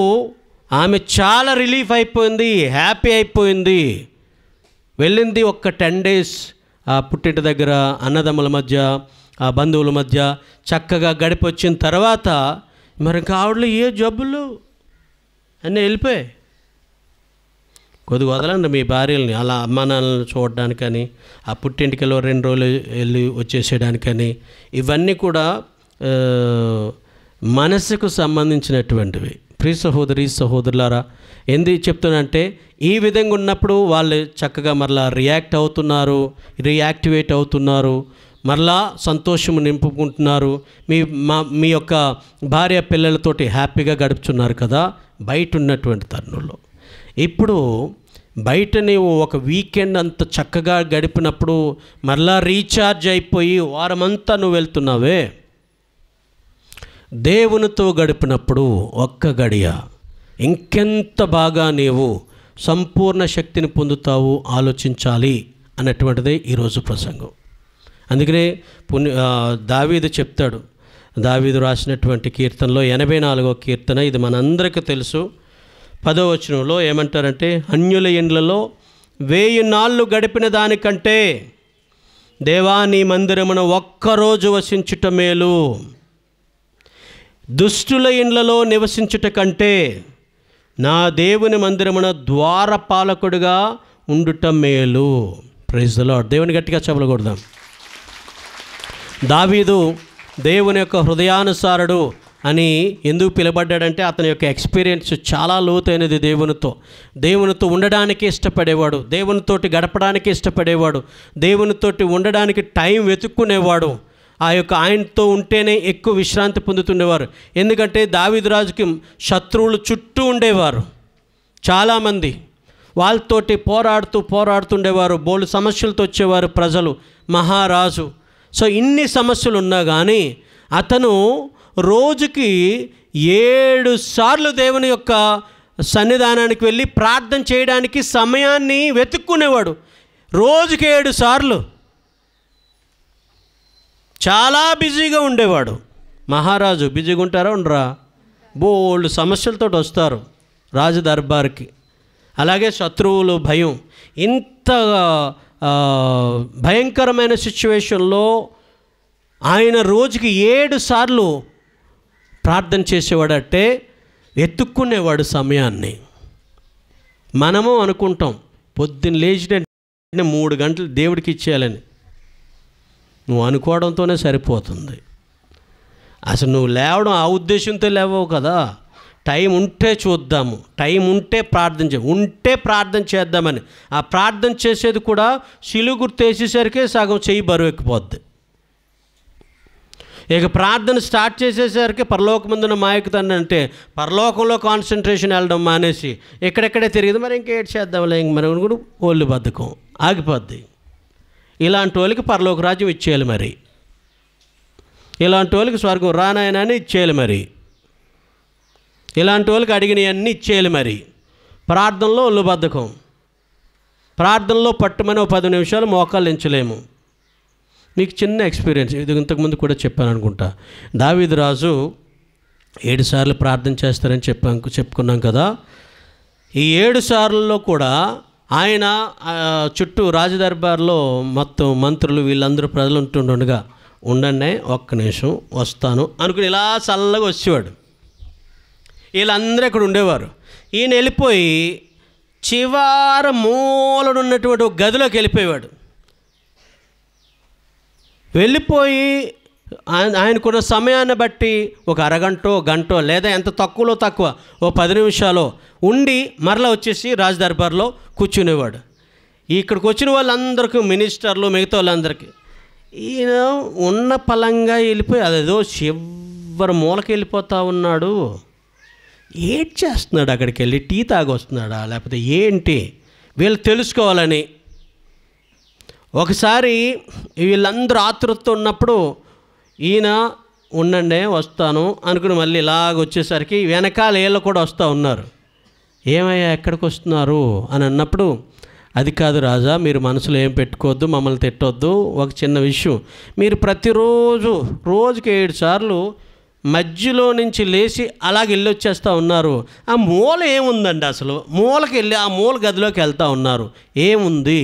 ఆమె చాలా రిలీఫ్ అయిపోయింది హ్యాపీ అయిపోయింది వెళ్ళింది ఒక్క టెన్ డేస్ ఆ పుట్టింటి దగ్గర అన్నదమ్ముల మధ్య ఆ బంధువుల మధ్య చక్కగా గడిపి వచ్చిన తర్వాత మరి ఆవిడలో ఏ జబ్బులు అన్నీ వెళ్ళిపోయాయి కొద్దిగా వదలండి మీ భార్యల్ని అలా అమ్మానాన్నలను చూడడానికని ఆ పుట్టింటికలో రెండు రోజులు వెళ్ళి వచ్చేసేయడానికని ఇవన్నీ కూడా మనసుకు సంబంధించినటువంటివి ప్రి సహోదరి సహోదరులారా ఎందుకు చెప్తున్నానంటే ఈ విధంగా ఉన్నప్పుడు వాళ్ళు చక్కగా మరలా రియాక్ట్ అవుతున్నారు రియాక్టివేట్ అవుతున్నారు మరలా సంతోషము నింపుకుంటున్నారు మీ మా మీ యొక్క భార్య పిల్లలతోటి హ్యాపీగా గడుపుతున్నారు కదా బయట ఉన్నటువంటి తరుణంలో ఇప్పుడు బయట నీవు ఒక వీకెండ్ అంత చక్కగా గడిపినప్పుడు మరలా రీఛార్జ్ అయిపోయి వారమంతా నువ్వు వెళ్తున్నావే దేవునితో గడిపినప్పుడు ఒక్క గడియ ఇంకెంత బాగా నీవు సంపూర్ణ శక్తిని పొందుతావు ఆలోచించాలి అన్నటువంటిదే ఈరోజు ప్రసంగం అందుకనే పుణ్య దావీదు చెప్తాడు దావీదు రాసినటువంటి కీర్తనలో ఎనభై నాలుగో కీర్తన ఇది మనందరికీ తెలుసు పదో వచనంలో ఏమంటారంటే అన్యుల ఇండ్లలో వేయి నాళ్ళు గడిపిన దానికంటే దేవా నీ మందిరమును ఒక్కరోజు వసించుట మేలు దుష్టుల ఇండ్లలో నివసించుట కంటే నా దేవుని మందిరమున ద్వారపాలకుడుగా ఉండుట మేలు ప్రైజ్ దేవుని గట్టిగా చెప్పలకూడదాం దావీదు దేవుని యొక్క హృదయానుసారుడు అని ఎందుకు పిలబడ్డాడంటే అతని యొక్క ఎక్స్పీరియన్స్ చాలా లోతైనది దేవునితో దేవునితో ఉండడానికి ఇష్టపడేవాడు దేవునితోటి గడపడానికి ఇష్టపడేవాడు దేవునితోటి ఉండడానికి టైం వెతుక్కునేవాడు ఆ యొక్క ఆయనతో ఉంటేనే ఎక్కువ విశ్రాంతి పొందుతుండేవారు ఎందుకంటే దావిదరాజుకి శత్రువులు చుట్టూ ఉండేవారు చాలామంది వాళ్ళతోటి పోరాడుతూ పోరాడుతుండేవారు బోళ్ళు సమస్యలతో వచ్చేవారు ప్రజలు మహారాజు సో ఇన్ని సమస్యలు ఉన్నా కానీ అతను రోజుకి ఏడు సార్లు దేవుని యొక్క సన్నిధానానికి వెళ్ళి ప్రార్థన చేయడానికి సమయాన్ని వెతుక్కునేవాడు రోజుకి ఏడు సార్లు చాలా బిజీగా ఉండేవాడు మహారాజు బిజీగా ఉంటారా ఉండరా బోల్డ్ సమస్యలతో వస్తారు రాజు దర్బార్కి అలాగే శత్రువులు భయం ఇంత భయంకరమైన సిచ్యువేషన్లో ఆయన రోజుకి ఏడు సార్లు ప్రార్థన చేసేవాడంటే ఎత్తుక్కునేవాడు సమయాన్ని మనము అనుకుంటాం పొద్దున్న లేచిన మూడు గంటలు దేవుడికి ఇచ్చేయాలని నువ్వు అనుకోవడంతోనే సరిపోతుంది అసలు నువ్వు లేవడం ఆ ఉద్దేశంతో లేవవు కదా టైం ఉంటే చూద్దాము టైం ఉంటే ప్రార్థన చే ఉంటే ప్రార్థన చేద్దామని ఆ ప్రార్థన చేసేది కూడా సిలువు గుర్తు సగం చెయ్యి బరువెక్కిపోద్ది ఇక ప్రార్థన స్టార్ట్ చేసేసరికి పరలోకముందున మాయకుతాన్ని అంటే పరలోకంలో కాన్సన్ట్రేషన్ వెళ్ళడం మానేసి ఎక్కడెక్కడే తిరిగింది మరి ఇంకేటి చేద్దాంలే ఇంక మనం కూడా ఒళ్ళు బద్దకం ఆగిపోద్ది ఇలాంటి వాళ్ళకి పరలోక రాజ్యం ఇచ్చేయాలి మరి ఇలాంటి వాళ్ళకి స్వర్గం రానాయనని ఇచ్చేయాలి మరి ఇలాంటి వాళ్ళకి అడిగినవన్నీ ఇచ్చేయాలి మరి ప్రార్థనలో ఒళ్ళు బద్ధకం ప్రార్థనలో పట్టుమని ఒక పది నిమిషాలు మోకాలు ఎంచలేము మీకు చిన్న ఎక్స్పీరియన్స్ ఇది ఇంతకుముందు కూడా చెప్పాను అనుకుంటా దావిద్ రాజు ఏడుసార్లు ప్రార్థన చేస్తారని చెప్పాను చెప్పుకున్నాం కదా ఈ ఏడు సార్లలో కూడా ఆయన చుట్టూ రాజదర్బార్లో మొత్తం మంత్రులు వీళ్ళందరూ ప్రజలు ఉంటుండగా ఉండండి ఒక్క నిమిషం వస్తాను అనుకుని ఇలా చల్లగా వచ్చేవాడు వీళ్ళందరూ ఇక్కడ ఉండేవారు ఈయన వెళ్ళిపోయి చివర ఉన్నటువంటి ఒక గదిలోకి వెళ్ళిపోయేవాడు వెళ్ళిపోయి ఆయనకున్న సమయాన్ని బట్టి ఒక అరగంటో గంటో లేదా ఎంత తక్కువలో తక్కువ ఓ పది నిమిషాలు ఉండి మరలా వచ్చేసి రాజదర్బార్లో కూర్చునేవాడు ఇక్కడికి వచ్చిన వాళ్ళందరికీ మినిస్టర్లు మిగతా వాళ్ళందరికీ ఈయన ఉన్న పలంగా వెళ్ళిపోయి అదేదో చివరి మూలకి వెళ్ళిపోతా ఉన్నాడు ఏడ్ చేస్తున్నాడు అక్కడికి వెళ్ళి టీ తాగొస్తున్నాడా లేకపోతే ఏంటి వీళ్ళు తెలుసుకోవాలని ఒకసారి వీళ్ళందరూ ఆతృత ఉన్నప్పుడు ఈయన ఉండండి వస్తాను అనుకుని మళ్ళీ ఇలాగ వచ్చేసరికి వెనకాల ఏళ్ళు కూడా వస్తూ ఉన్నారు ఏమయ్యా ఎక్కడికి వస్తున్నారు అని అన్నప్పుడు అది కాదు రాజా మీరు మనసులో ఏం పెట్టుకోవద్దు మమ్మల్ని తిట్టొద్దు ఒక చిన్న విషయం మీరు ప్రతిరోజు రోజుకి ఏడు సార్లు మధ్యలో నుంచి లేచి అలాగ వెళ్ళి వచ్చేస్తూ ఉన్నారు ఆ మూల ఏముందండి అసలు మూలకి వెళ్ళి ఆ మూల గదిలోకి వెళ్తూ ఉన్నారు ఏముంది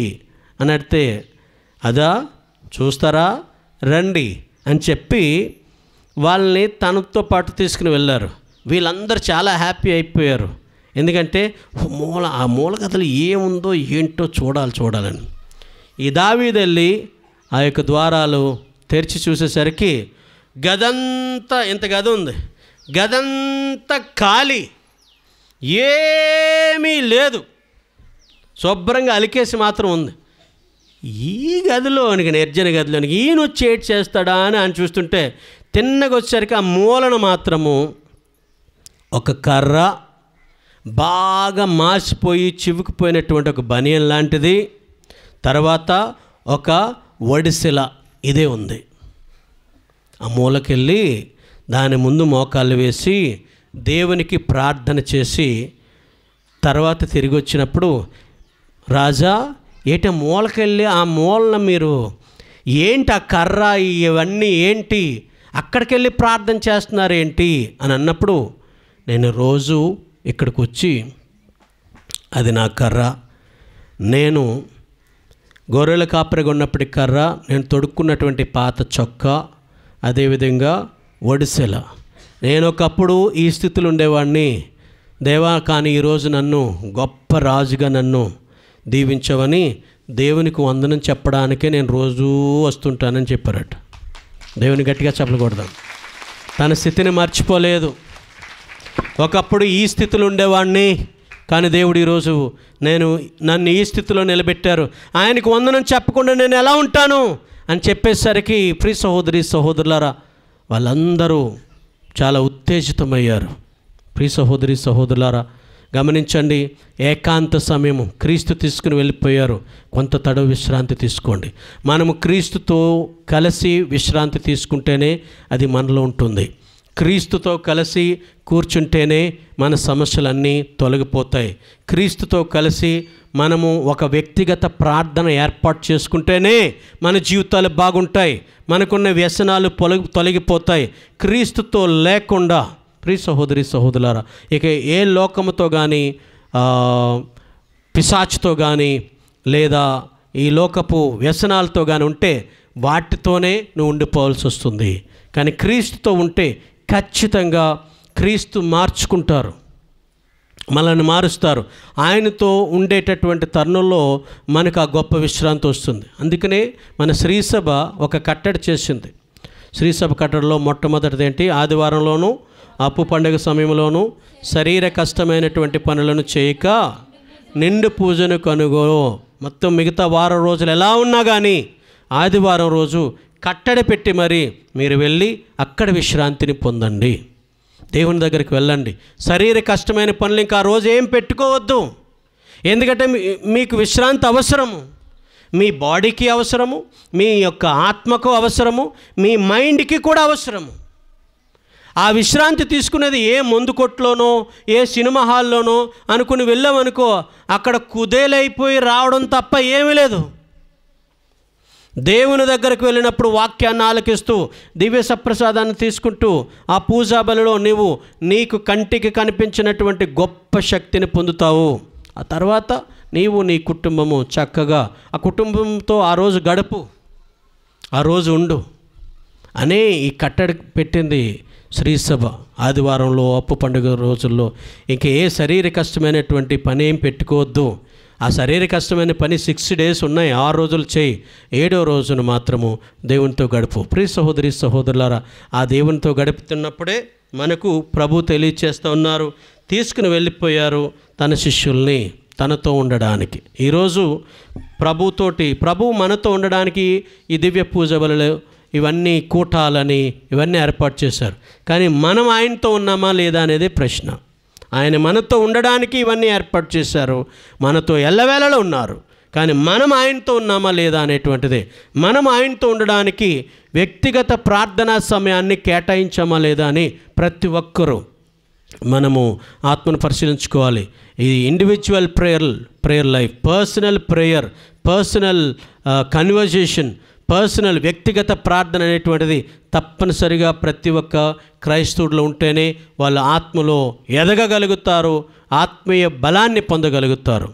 అని అడితే అదా చూస్తారా రండి అని చెప్పి వాళ్ళని తనతో పాటు తీసుకుని వెళ్ళారు వీళ్ళందరూ చాలా హ్యాపీ అయిపోయారు ఎందుకంటే మూల ఆ మూల కథలు ఏముందో ఏంటో చూడాలి చూడాలని ఈ దావీదెళ్ళి ఆ యొక్క ద్వారాలు తెరిచి చూసేసరికి గదంతా ఇంత గద ఉంది గదంతా ఖాళీ ఏమీ లేదు శుభ్రంగా అలికేసి మాత్రం ఉంది ఈ గదిలోనికి నిర్జన గదిలోనికి ఈయన వచ్చి ఏడ్ చేస్తాడా అని ఆయన చూస్తుంటే తిన్నగొచ్చేసరికి ఆ మూలన మాత్రము ఒక కర్ర బాగా మాసిపోయి చివుకుపోయినటువంటి ఒక బనియన్ లాంటిది తర్వాత ఒక వడిసెల ఇదే ఉంది ఆ మూలకెళ్ళి దాని ముందు మోకాళ్ళు వేసి దేవునికి ప్రార్థన చేసి తర్వాత తిరిగి వచ్చినప్పుడు రాజా ఏట మూలకెళ్ళి ఆ మూలన మీరు ఏంటి ఆ కర్ర ఇవన్నీ ఏంటి అక్కడికెళ్ళి ప్రార్థన చేస్తున్నారు ఏంటి అని అన్నప్పుడు నేను రోజు ఇక్కడికి వచ్చి అది నా కర్ర నేను గొర్రెల కాపరిగా ఉన్నప్పటి కర్ర నేను తొడుక్కున్నటువంటి పాత చొక్కా అదేవిధంగా ఒడిసెల నేను ఒకప్పుడు ఈ స్థితిలో ఉండేవాడిని దేవా కానీ ఈరోజు నన్ను గొప్ప రాజుగా నన్ను దీవించవని దేవునికి వందనం చెప్పడానికే నేను రోజూ వస్తుంటానని చెప్పారట దేవుని గట్టిగా చెప్పకూడదాం తన స్థితిని మర్చిపోలేదు ఒకప్పుడు ఈ స్థితిలో ఉండేవాడిని కానీ దేవుడు ఈరోజు నేను నన్ను ఈ స్థితిలో నిలబెట్టారు ఆయనకు వందనం చెప్పకుండా నేను ఎలా ఉంటాను అని చెప్పేసరికి ప్రీ సహోదరి సహోదరులారా వాళ్ళందరూ చాలా ఉత్తేజితమయ్యారు ప్రీ సహోదరి సహోదరులారా గమనించండి ఏకాంత సమయము క్రీస్తు తీసుకుని వెళ్ళిపోయారు కొంత తడవ విశ్రాంతి తీసుకోండి మనము క్రీస్తుతో కలిసి విశ్రాంతి తీసుకుంటేనే అది మనలో ఉంటుంది క్రీస్తుతో కలిసి కూర్చుంటేనే మన సమస్యలన్నీ తొలగిపోతాయి క్రీస్తుతో కలిసి మనము ఒక వ్యక్తిగత ప్రార్థన ఏర్పాటు చేసుకుంటేనే మన జీవితాలు బాగుంటాయి మనకున్న వ్యసనాలు పొలగి తొలగిపోతాయి క్రీస్తుతో లేకుండా ప్రియ సహోదరి సహోదరులారా ఇక ఏ లోకముతో కానీ పిశాచ్తో కానీ లేదా ఈ లోకపు వ్యసనాలతో కానీ ఉంటే వాటితోనే నువ్వు ఉండిపోవాల్సి వస్తుంది కానీ క్రీస్తుతో ఉంటే ఖచ్చితంగా క్రీస్తు మార్చుకుంటారు మనల్ని మారుస్తారు ఆయనతో ఉండేటటువంటి తరుణంలో మనకు ఆ గొప్ప విశ్రాంతి వస్తుంది అందుకనే మన శ్రీసభ ఒక కట్టడి చేసింది శ్రీసభ కట్టడిలో మొట్టమొదటిది ఏంటి ఆదివారంలోనూ అప్పు పండుగ సమయంలోనూ శరీర కష్టమైనటువంటి పనులను చేయక నిండు పూజను కనుగో మొత్తం మిగతా వారం రోజులు ఎలా ఉన్నా కానీ ఆదివారం రోజు కట్టడి పెట్టి మరి మీరు వెళ్ళి అక్కడ విశ్రాంతిని పొందండి దేవుని దగ్గరికి వెళ్ళండి శరీర కష్టమైన పనులు ఇంకా ఆ రోజు ఏం పెట్టుకోవద్దు ఎందుకంటే మీకు విశ్రాంతి అవసరము మీ బాడీకి అవసరము మీ యొక్క ఆత్మకు అవసరము మీ మైండ్కి కూడా అవసరము ఆ విశ్రాంతి తీసుకునేది ఏ మందు కొట్లోనో ఏ సినిమా హాల్లోనో అనుకుని వెళ్ళామనుకో అక్కడ కుదేలైపోయి రావడం తప్ప ఏమీ లేదు దేవుని దగ్గరకు వెళ్ళినప్పుడు వాక్యాన్ని ఆలకిస్తూ దివ్య సప్రసాదాన్ని తీసుకుంటూ ఆ పూజా బలిలో నీవు నీకు కంటికి కనిపించినటువంటి గొప్ప శక్తిని పొందుతావు ఆ తర్వాత నీవు నీ కుటుంబము చక్కగా ఆ కుటుంబంతో ఆ రోజు గడుపు ఆ రోజు ఉండు అనే ఈ కట్టడి పెట్టింది శ్రీసభ ఆదివారంలో అప్పు పండుగ రోజుల్లో ఇంకా ఏ శరీర కష్టమైనటువంటి పని ఏం పెట్టుకోవద్దు ఆ శరీర కష్టమైన పని సిక్స్ డేస్ ఉన్నాయి ఆరు రోజులు చేయి ఏడో రోజును మాత్రము దేవునితో గడుపు ప్రియ సహోదరి సహోదరులారా ఆ దేవునితో గడుపుతున్నప్పుడే మనకు ప్రభు తెలియచేస్తూ ఉన్నారు తీసుకుని వెళ్ళిపోయారు తన శిష్యుల్ని తనతో ఉండడానికి ఈరోజు ప్రభుతోటి ప్రభు మనతో ఉండడానికి ఈ దివ్య పూజ బలలో ఇవన్నీ కూటాలని ఇవన్నీ ఏర్పాటు చేశారు కానీ మనం ఆయనతో ఉన్నామా లేదా అనేది ప్రశ్న ఆయన మనతో ఉండడానికి ఇవన్నీ ఏర్పాటు చేశారు మనతో ఎల్లవేళలో ఉన్నారు కానీ మనం ఆయనతో ఉన్నామా లేదా అనేటువంటిది మనం ఆయనతో ఉండడానికి వ్యక్తిగత ప్రార్థనా సమయాన్ని కేటాయించామా లేదా అని ప్రతి ఒక్కరూ మనము ఆత్మను పరిశీలించుకోవాలి ఇది individual prayer prayer life personal prayer personal conversation personal వ్యక్తిగత ప్రార్థన అనేటువంటిది తప్పనిసరిగా ప్రతి ఒక్క క్రైస్తవులు ఉంటేనే వాళ్ళు ఆత్మలో ఎదగగలుగుతారు ఆత్మీయ బలాన్ని పొందగలుగుతారు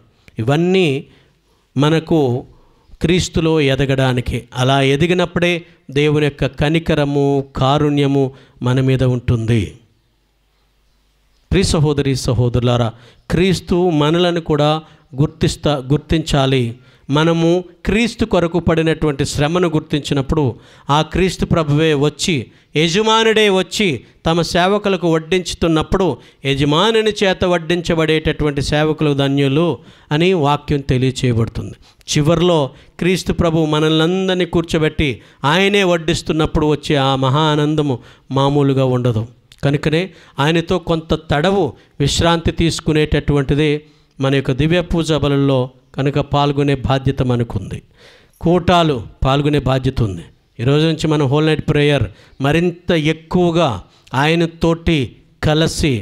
ఇవన్నీ మనకు క్రీస్తులో ఎదగడానికి అలా ఎదిగినప్పుడే దేవుని యొక్క కనికరము కారుణ్యము మన మీద ఉంటుంది ప్రి సహోదరి సహోదరులారా క్రీస్తు మనలను కూడా గుర్తిస్తా గుర్తించాలి మనము క్రీస్తు కొరకు పడినటువంటి శ్రమను గుర్తించినప్పుడు ఆ క్రీస్తు ప్రభువే వచ్చి యజమానుడే వచ్చి తమ సేవకులకు వడ్డించుతున్నప్పుడు యజమానుని చేత వడ్డించబడేటటువంటి సేవకులు ధన్యులు అని వాక్యం తెలియచేయబడుతుంది చివరిలో క్రీస్తు ప్రభు మనల్నందరినీ కూర్చోబెట్టి ఆయనే వడ్డిస్తున్నప్పుడు వచ్చే ఆ మహా ఆనందము మామూలుగా ఉండదు కనుకనే ఆయనతో కొంత తడవు విశ్రాంతి తీసుకునేటటువంటిది మన యొక్క దివ్య పూజ బలంలో కనుక పాల్గొనే బాధ్యత మనకుంది కూటాలు పాల్గొనే బాధ్యత ఉంది ఈరోజు నుంచి మనం హోల్ నైట్ ప్రేయర్ మరింత ఎక్కువగా ఆయనతోటి కలిసి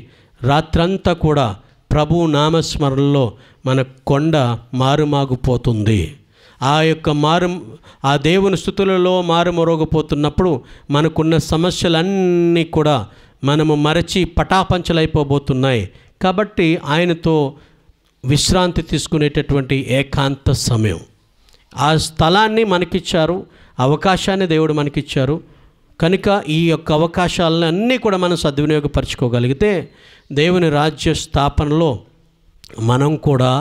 రాత్రంతా కూడా ప్రభు నామస్మరణలో మన కొండ మారుమాగిపోతుంది ఆ యొక్క మారు ఆ దేవుని స్థుతులలో మారుమరోగపోతున్నప్పుడు మనకున్న సమస్యలన్నీ కూడా మనము మరచి పటాపంచలైపోబోతున్నాయి కాబట్టి ఆయనతో విశ్రాంతి తీసుకునేటటువంటి ఏకాంత సమయం ఆ స్థలాన్ని మనకిచ్చారు అవకాశాన్ని దేవుడు మనకిచ్చారు కనుక ఈ యొక్క అవకాశాలను అన్నీ కూడా మనం సద్వినియోగపరచుకోగలిగితే దేవుని రాజ్య స్థాపనలో మనం కూడా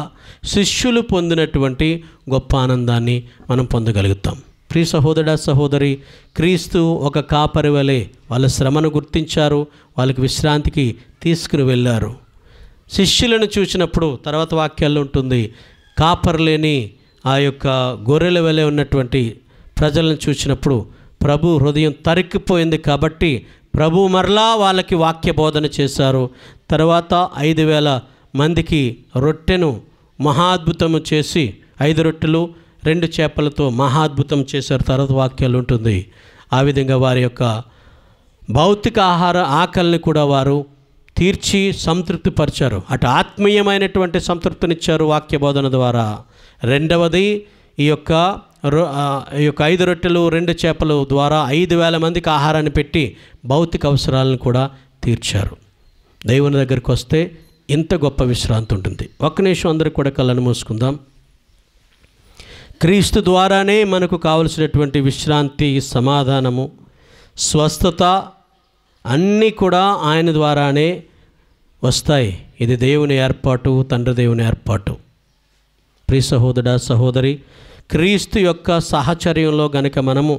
శిష్యులు పొందినటువంటి గొప్ప ఆనందాన్ని మనం పొందగలుగుతాం ప్రీ సహోదర సహోదరి క్రీస్తు ఒక కాపరి వలె వాళ్ళ శ్రమను గుర్తించారు వాళ్ళకి విశ్రాంతికి తీసుకుని వెళ్ళారు శిష్యులను చూసినప్పుడు తర్వాత వాక్యాల్లో ఉంటుంది కాపర్లేని ఆ యొక్క గొర్రెల వలె ఉన్నటువంటి ప్రజలను చూసినప్పుడు ప్రభు హృదయం తరిక్కిపోయింది కాబట్టి ప్రభు మరలా వాళ్ళకి వాక్య బోధన చేశారు తర్వాత ఐదు వేల మందికి రొట్టెను మహాద్భుతము చేసి ఐదు రొట్టెలు రెండు చేపలతో మహాద్భుతం చేశారు తర్వాత వాక్యాలు ఉంటుంది ఆ విధంగా వారి యొక్క భౌతిక ఆహార ఆకలిని కూడా వారు తీర్చి సంతృప్తి పరిచారు అటు ఆత్మీయమైనటువంటి సంతృప్తినిచ్చారు వాక్య బోధన ద్వారా రెండవది ఈ యొక్క ఈ యొక్క ఐదు రొట్టెలు రెండు చేపలు ద్వారా ఐదు వేల మందికి ఆహారాన్ని పెట్టి భౌతిక అవసరాలను కూడా తీర్చారు దేవుని దగ్గరికి వస్తే ఇంత గొప్ప విశ్రాంతి ఉంటుంది ఒక్క నిమిషం అందరికీ కూడా కళ్ళను మూసుకుందాం క్రీస్తు ద్వారానే మనకు కావలసినటువంటి విశ్రాంతి సమాధానము స్వస్థత అన్నీ కూడా ఆయన ద్వారానే వస్తాయి ఇది దేవుని ఏర్పాటు తండ్రి దేవుని ఏర్పాటు ప్రి సహోదర సహోదరి క్రీస్తు యొక్క సహచర్యంలో గనక మనము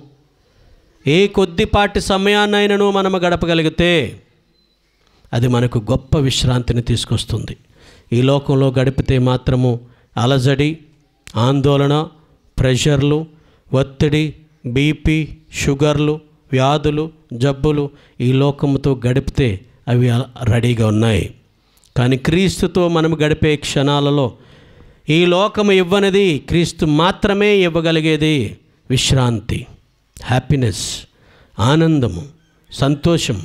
ఏ కొద్దిపాటి సమయాన్నైనను మనము గడపగలిగితే అది మనకు గొప్ప విశ్రాంతిని తీసుకొస్తుంది ఈ లోకంలో గడిపితే మాత్రము అలజడి ఆందోళన ప్రెషర్లు ఒత్తిడి బీపీ షుగర్లు వ్యాధులు జబ్బులు ఈ లోకముతో గడిపితే అవి రెడీగా ఉన్నాయి కానీ క్రీస్తుతో మనం గడిపే క్షణాలలో ఈ లోకము ఇవ్వనిది క్రీస్తు మాత్రమే ఇవ్వగలిగేది విశ్రాంతి హ్యాపీనెస్ ఆనందము సంతోషం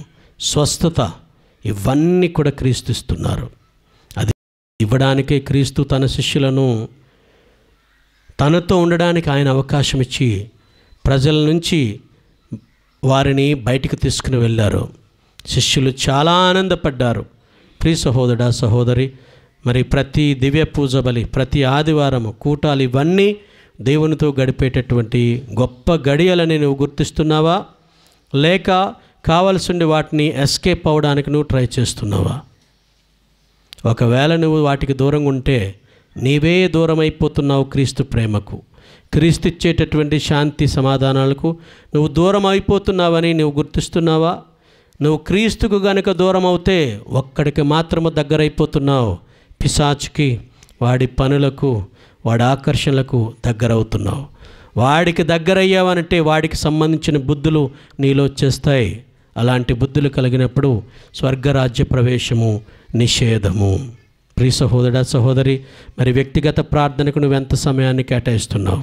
స్వస్థత ఇవన్నీ కూడా క్రీస్తుస్తున్నారు అది ఇవ్వడానికే క్రీస్తు తన శిష్యులను తనతో ఉండడానికి ఆయన అవకాశం ఇచ్చి ప్రజల నుంచి వారిని బయటికి తీసుకుని వెళ్ళారు శిష్యులు చాలా ఆనందపడ్డారు ప్రియ సహోదరుడా సహోదరి మరి ప్రతి దివ్య పూజ బలి ప్రతి ఆదివారము కూటాలు ఇవన్నీ దేవునితో గడిపేటటువంటి గొప్ప గడియలని నువ్వు గుర్తిస్తున్నావా లేక ఉండి వాటిని ఎస్కేప్ అవ్వడానికి నువ్వు ట్రై చేస్తున్నావా ఒకవేళ నువ్వు వాటికి దూరంగా ఉంటే నీవే దూరం అయిపోతున్నావు క్రీస్తు ప్రేమకు ఇచ్చేటటువంటి శాంతి సమాధానాలకు నువ్వు దూరం అయిపోతున్నావని నువ్వు గుర్తిస్తున్నావా నువ్వు క్రీస్తుకు గనుక దూరం అవుతే ఒక్కడికి మాత్రము దగ్గరైపోతున్నావు పిశాచుకి వాడి పనులకు వాడి ఆకర్షణలకు దగ్గరవుతున్నావు వాడికి దగ్గరయ్యావనంటే వాడికి సంబంధించిన బుద్ధులు నీలో వచ్చేస్తాయి అలాంటి బుద్ధులు కలిగినప్పుడు స్వర్గరాజ్య ప్రవేశము నిషేధము ప్రీ సహోదర సహోదరి మరి వ్యక్తిగత ప్రార్థనకు నువ్వు ఎంత సమయాన్ని కేటాయిస్తున్నావు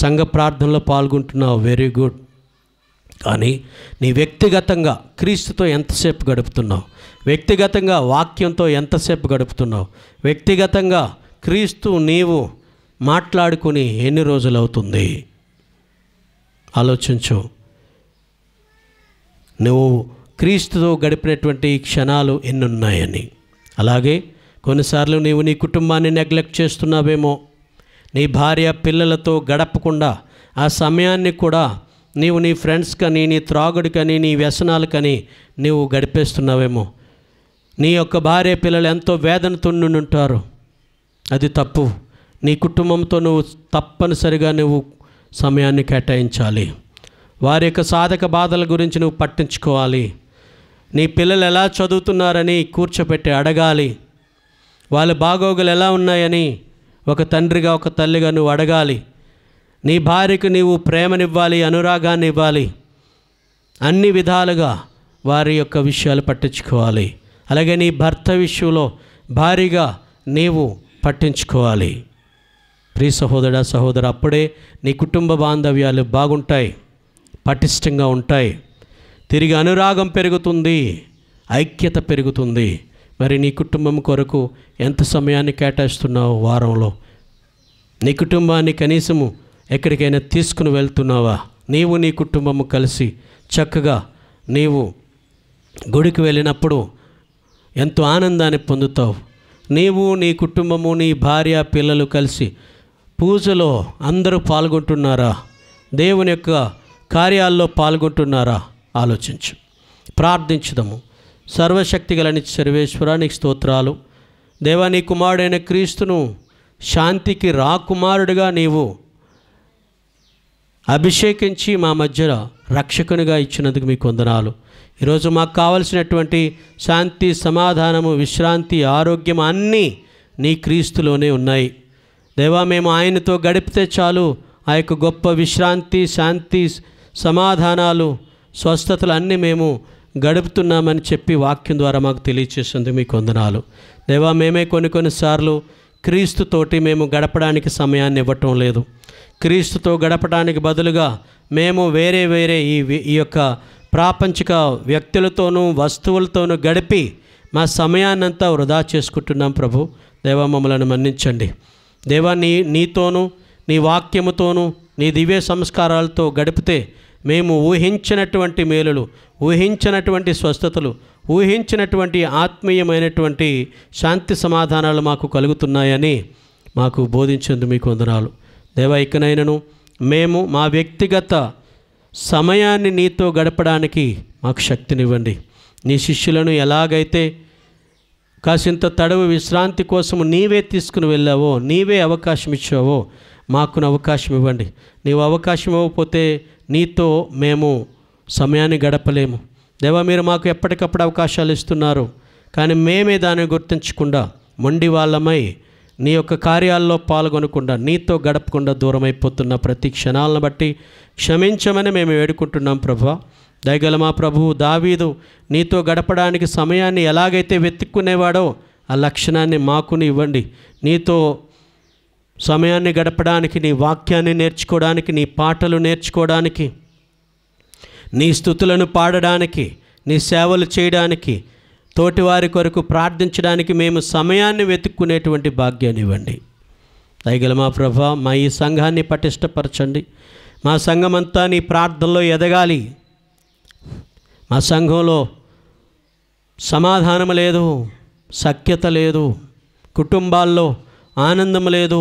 సంఘ ప్రార్థనలో పాల్గొంటున్నావు వెరీ గుడ్ కానీ నీ వ్యక్తిగతంగా క్రీస్తుతో ఎంతసేపు గడుపుతున్నావు వ్యక్తిగతంగా వాక్యంతో ఎంతసేపు గడుపుతున్నావు వ్యక్తిగతంగా క్రీస్తు నీవు మాట్లాడుకుని ఎన్ని రోజులు అవుతుంది ఆలోచించు నువ్వు క్రీస్తుతో గడిపినటువంటి క్షణాలు ఎన్నున్నాయని అలాగే కొన్నిసార్లు నీవు నీ కుటుంబాన్ని నెగ్లెక్ట్ చేస్తున్నావేమో నీ భార్య పిల్లలతో గడపకుండా ఆ సమయాన్ని కూడా నీవు నీ ఫ్రెండ్స్ కానీ నీ త్రాగుడికని నీ వ్యసనాలకని నీవు గడిపేస్తున్నావేమో నీ యొక్క భార్య పిల్లలు ఎంతో వేదనతో ఉంటారు అది తప్పు నీ కుటుంబంతో నువ్వు తప్పనిసరిగా నువ్వు సమయాన్ని కేటాయించాలి వారి యొక్క సాధక బాధల గురించి నువ్వు పట్టించుకోవాలి నీ పిల్లలు ఎలా చదువుతున్నారని కూర్చోపెట్టి అడగాలి వాళ్ళ బాగోగులు ఎలా ఉన్నాయని ఒక తండ్రిగా ఒక తల్లిగా నువ్వు అడగాలి నీ భార్యకు నీవు ప్రేమనివ్వాలి అనురాగాన్ని ఇవ్వాలి అన్ని విధాలుగా వారి యొక్క విషయాలు పట్టించుకోవాలి అలాగే నీ భర్త విషయంలో భారీగా నీవు పట్టించుకోవాలి ప్రీ సహోదర సహోదరు అప్పుడే నీ కుటుంబ బాంధవ్యాలు బాగుంటాయి పటిష్టంగా ఉంటాయి తిరిగి అనురాగం పెరుగుతుంది ఐక్యత పెరుగుతుంది మరి నీ కుటుంబం కొరకు ఎంత సమయాన్ని కేటాయిస్తున్నావు వారంలో నీ కుటుంబాన్ని కనీసము ఎక్కడికైనా తీసుకుని వెళ్తున్నావా నీవు నీ కుటుంబము కలిసి చక్కగా నీవు గుడికి వెళ్ళినప్పుడు ఎంతో ఆనందాన్ని పొందుతావు నీవు నీ కుటుంబము నీ భార్య పిల్లలు కలిసి పూజలో అందరూ పాల్గొంటున్నారా దేవుని యొక్క కార్యాల్లో పాల్గొంటున్నారా ఆలోచించు ప్రార్థించుదాము సర్వశక్తి గలని సర్వేశ్వర నీకు స్తోత్రాలు దేవా నీ కుమారుడైన క్రీస్తును శాంతికి రాకుమారుడిగా నీవు అభిషేకించి మా మధ్య రక్షకునిగా ఇచ్చినందుకు మీకు వందనాలు ఈరోజు మాకు కావలసినటువంటి శాంతి సమాధానము విశ్రాంతి ఆరోగ్యం అన్నీ నీ క్రీస్తులోనే ఉన్నాయి దేవా మేము ఆయనతో గడిపితే చాలు ఆ యొక్క గొప్ప విశ్రాంతి శాంతి సమాధానాలు స్వస్థతలు అన్నీ మేము గడుపుతున్నామని చెప్పి వాక్యం ద్వారా మాకు తెలియచేసింది మీకు వందనాలు దేవా మేమే కొన్ని కొన్నిసార్లు క్రీస్తుతోటి మేము గడపడానికి సమయాన్ని ఇవ్వటం లేదు క్రీస్తుతో గడపడానికి బదులుగా మేము వేరే వేరే ఈ ఈ యొక్క ప్రాపంచిక వ్యక్తులతోనూ వస్తువులతోనూ గడిపి మా సమయాన్నంతా వృధా చేసుకుంటున్నాం ప్రభు దేవా మమ్మలను మన్నించండి దేవా నీ నీతోనూ నీ వాక్యముతోనూ నీ దివ్య సంస్కారాలతో గడిపితే మేము ఊహించినటువంటి మేలులు ఊహించినటువంటి స్వస్థతలు ఊహించినటువంటి ఆత్మీయమైనటువంటి శాంతి సమాధానాలు మాకు కలుగుతున్నాయని మాకు బోధించేందు మీకు వందనాలు దేవా మేము మా వ్యక్తిగత సమయాన్ని నీతో గడపడానికి మాకు శక్తినివ్వండి నీ శిష్యులను ఎలాగైతే కాసింత తడవు విశ్రాంతి కోసం నీవే తీసుకుని వెళ్ళావో నీవే అవకాశం ఇచ్చావో మాకును అవకాశం ఇవ్వండి నీవు అవకాశం ఇవ్వకపోతే నీతో మేము సమయాన్ని గడపలేము దేవా మీరు మాకు ఎప్పటికప్పుడు అవకాశాలు ఇస్తున్నారు కానీ మేమే దాన్ని గుర్తించకుండా మొండి వాళ్ళమై నీ యొక్క కార్యాల్లో పాల్గొనకుండా నీతో గడపకుండా దూరమైపోతున్న ప్రతి క్షణాలను బట్టి క్షమించమని మేము వేడుకుంటున్నాం ప్రభా దయగల మా ప్రభువు దావీదు నీతో గడపడానికి సమయాన్ని ఎలాగైతే వెతుక్కునేవాడో ఆ లక్షణాన్ని మాకుని ఇవ్వండి నీతో సమయాన్ని గడపడానికి నీ వాక్యాన్ని నేర్చుకోవడానికి నీ పాటలు నేర్చుకోవడానికి నీ స్థుతులను పాడడానికి నీ సేవలు చేయడానికి తోటివారి కొరకు ప్రార్థించడానికి మేము సమయాన్ని వెతుక్కునేటువంటి భాగ్యాన్ని ఇవ్వండి దయగల మా ప్రభా మా ఈ సంఘాన్ని పటిష్టపరచండి మా సంఘమంతా నీ ప్రార్థనలో ఎదగాలి మా సంఘంలో సమాధానం లేదు సఖ్యత లేదు కుటుంబాల్లో ఆనందం లేదు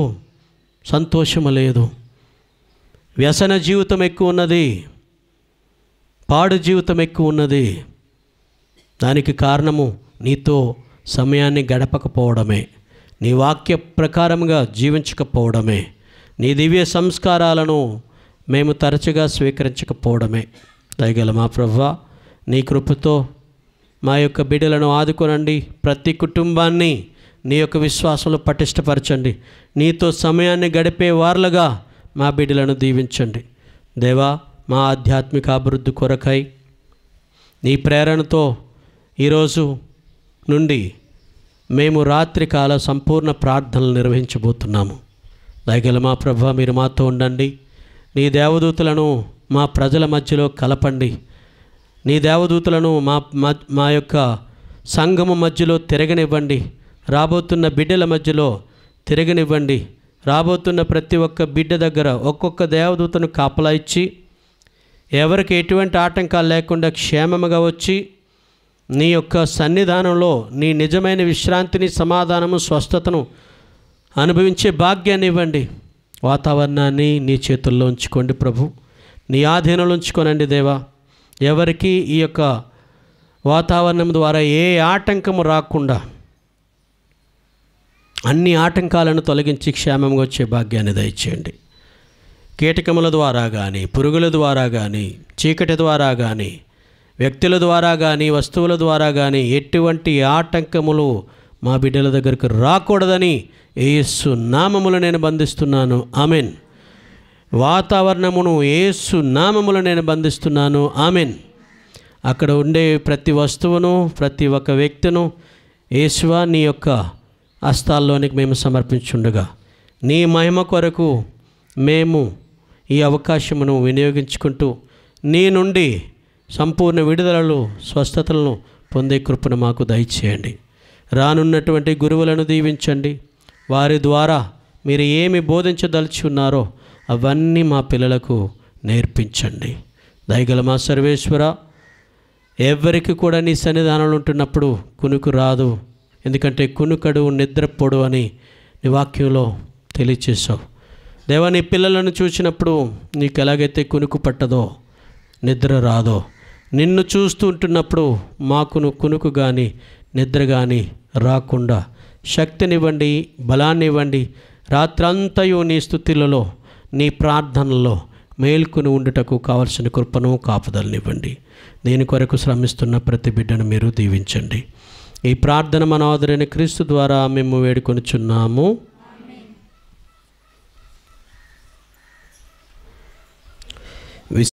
సంతోషం లేదు వ్యసన జీవితం ఎక్కువ ఉన్నది పాడు జీవితం ఎక్కువ ఉన్నది దానికి కారణము నీతో సమయాన్ని గడపకపోవడమే నీ వాక్య ప్రకారంగా జీవించకపోవడమే నీ దివ్య సంస్కారాలను మేము తరచుగా స్వీకరించకపోవడమే దయగల మా ప్రభ నీ కృపతో మా యొక్క బిడ్డలను ఆదుకోనండి ప్రతి కుటుంబాన్ని నీ యొక్క విశ్వాసంలో పటిష్టపరచండి నీతో సమయాన్ని గడిపే వార్లుగా మా బిడ్డలను దీవించండి దేవా మా ఆధ్యాత్మిక అభివృద్ధి కొరకై నీ ప్రేరణతో ఈరోజు నుండి మేము రాత్రికాల సంపూర్ణ ప్రార్థనలు నిర్వహించబోతున్నాము దయగల మా ప్రభ మీరు మాతో ఉండండి నీ దేవదూతలను మా ప్రజల మధ్యలో కలపండి నీ దేవదూతలను మా మా యొక్క సంఘము మధ్యలో తిరగనివ్వండి రాబోతున్న బిడ్డల మధ్యలో తిరగనివ్వండి రాబోతున్న ప్రతి ఒక్క బిడ్డ దగ్గర ఒక్కొక్క దేవదూతను కాపలా ఇచ్చి ఎవరికి ఎటువంటి ఆటంకాలు లేకుండా క్షేమముగా వచ్చి నీ యొక్క సన్నిధానంలో నీ నిజమైన విశ్రాంతిని సమాధానము స్వస్థతను అనుభవించే భాగ్యాన్ని ఇవ్వండి వాతావరణాన్ని నీ చేతుల్లో ఉంచుకోండి ప్రభు నీ ఆధీనంలో ఉంచుకోనండి దేవా ఎవరికి ఈ యొక్క వాతావరణం ద్వారా ఏ ఆటంకము రాకుండా అన్ని ఆటంకాలను తొలగించి క్షేమంగా వచ్చే భాగ్యాన్ని దయచేయండి కీటకముల ద్వారా కానీ పురుగుల ద్వారా కానీ చీకటి ద్వారా కానీ వ్యక్తుల ద్వారా కానీ వస్తువుల ద్వారా కానీ ఎటువంటి ఆటంకములు మా బిడ్డల దగ్గరకు రాకూడదని ఏసు నామములు నేను బంధిస్తున్నాను ఆమెన్ వాతావరణమును ఏసు నామములు నేను బంధిస్తున్నాను ఆమెన్ అక్కడ ఉండే ప్రతి వస్తువును ప్రతి ఒక్క వ్యక్తిను ఏసువా నీ యొక్క హస్తాల్లోనికి మేము సమర్పించుండగా నీ మహిమ కొరకు మేము ఈ అవకాశమును వినియోగించుకుంటూ నీ నుండి సంపూర్ణ విడుదలలు స్వస్థతలను పొందే కృపను మాకు దయచేయండి రానున్నటువంటి గురువులను దీవించండి వారి ద్వారా మీరు ఏమి బోధించదలుచున్నారో అవన్నీ మా పిల్లలకు నేర్పించండి దయగల మా సర్వేశ్వర ఎవరికి కూడా నీ సన్నిధానంలో ఉంటున్నప్పుడు కునుకు రాదు ఎందుకంటే కునుకడు నిద్రపోడు అని నీ వాక్యంలో తెలియచేశావు దేవా నీ పిల్లలను చూసినప్పుడు నీకు ఎలాగైతే కునుకు పట్టదో నిద్ర రాదో నిన్ను చూస్తూ ఉంటున్నప్పుడు మాకును కునుకు కానీ నిద్ర కానీ రాకుండా శక్తినివ్వండి బలాన్నివ్వండి రాత్రంతయు నీ స్థుతులలో నీ ప్రార్థనలో మేల్కొని ఉండుటకు కావలసిన కృపను కాపుదలనివ్వండి దీని కొరకు శ్రమిస్తున్న ప్రతి బిడ్డను మీరు దీవించండి ఈ ప్రార్థన మన క్రీస్తు ద్వారా మేము చున్నాము То есть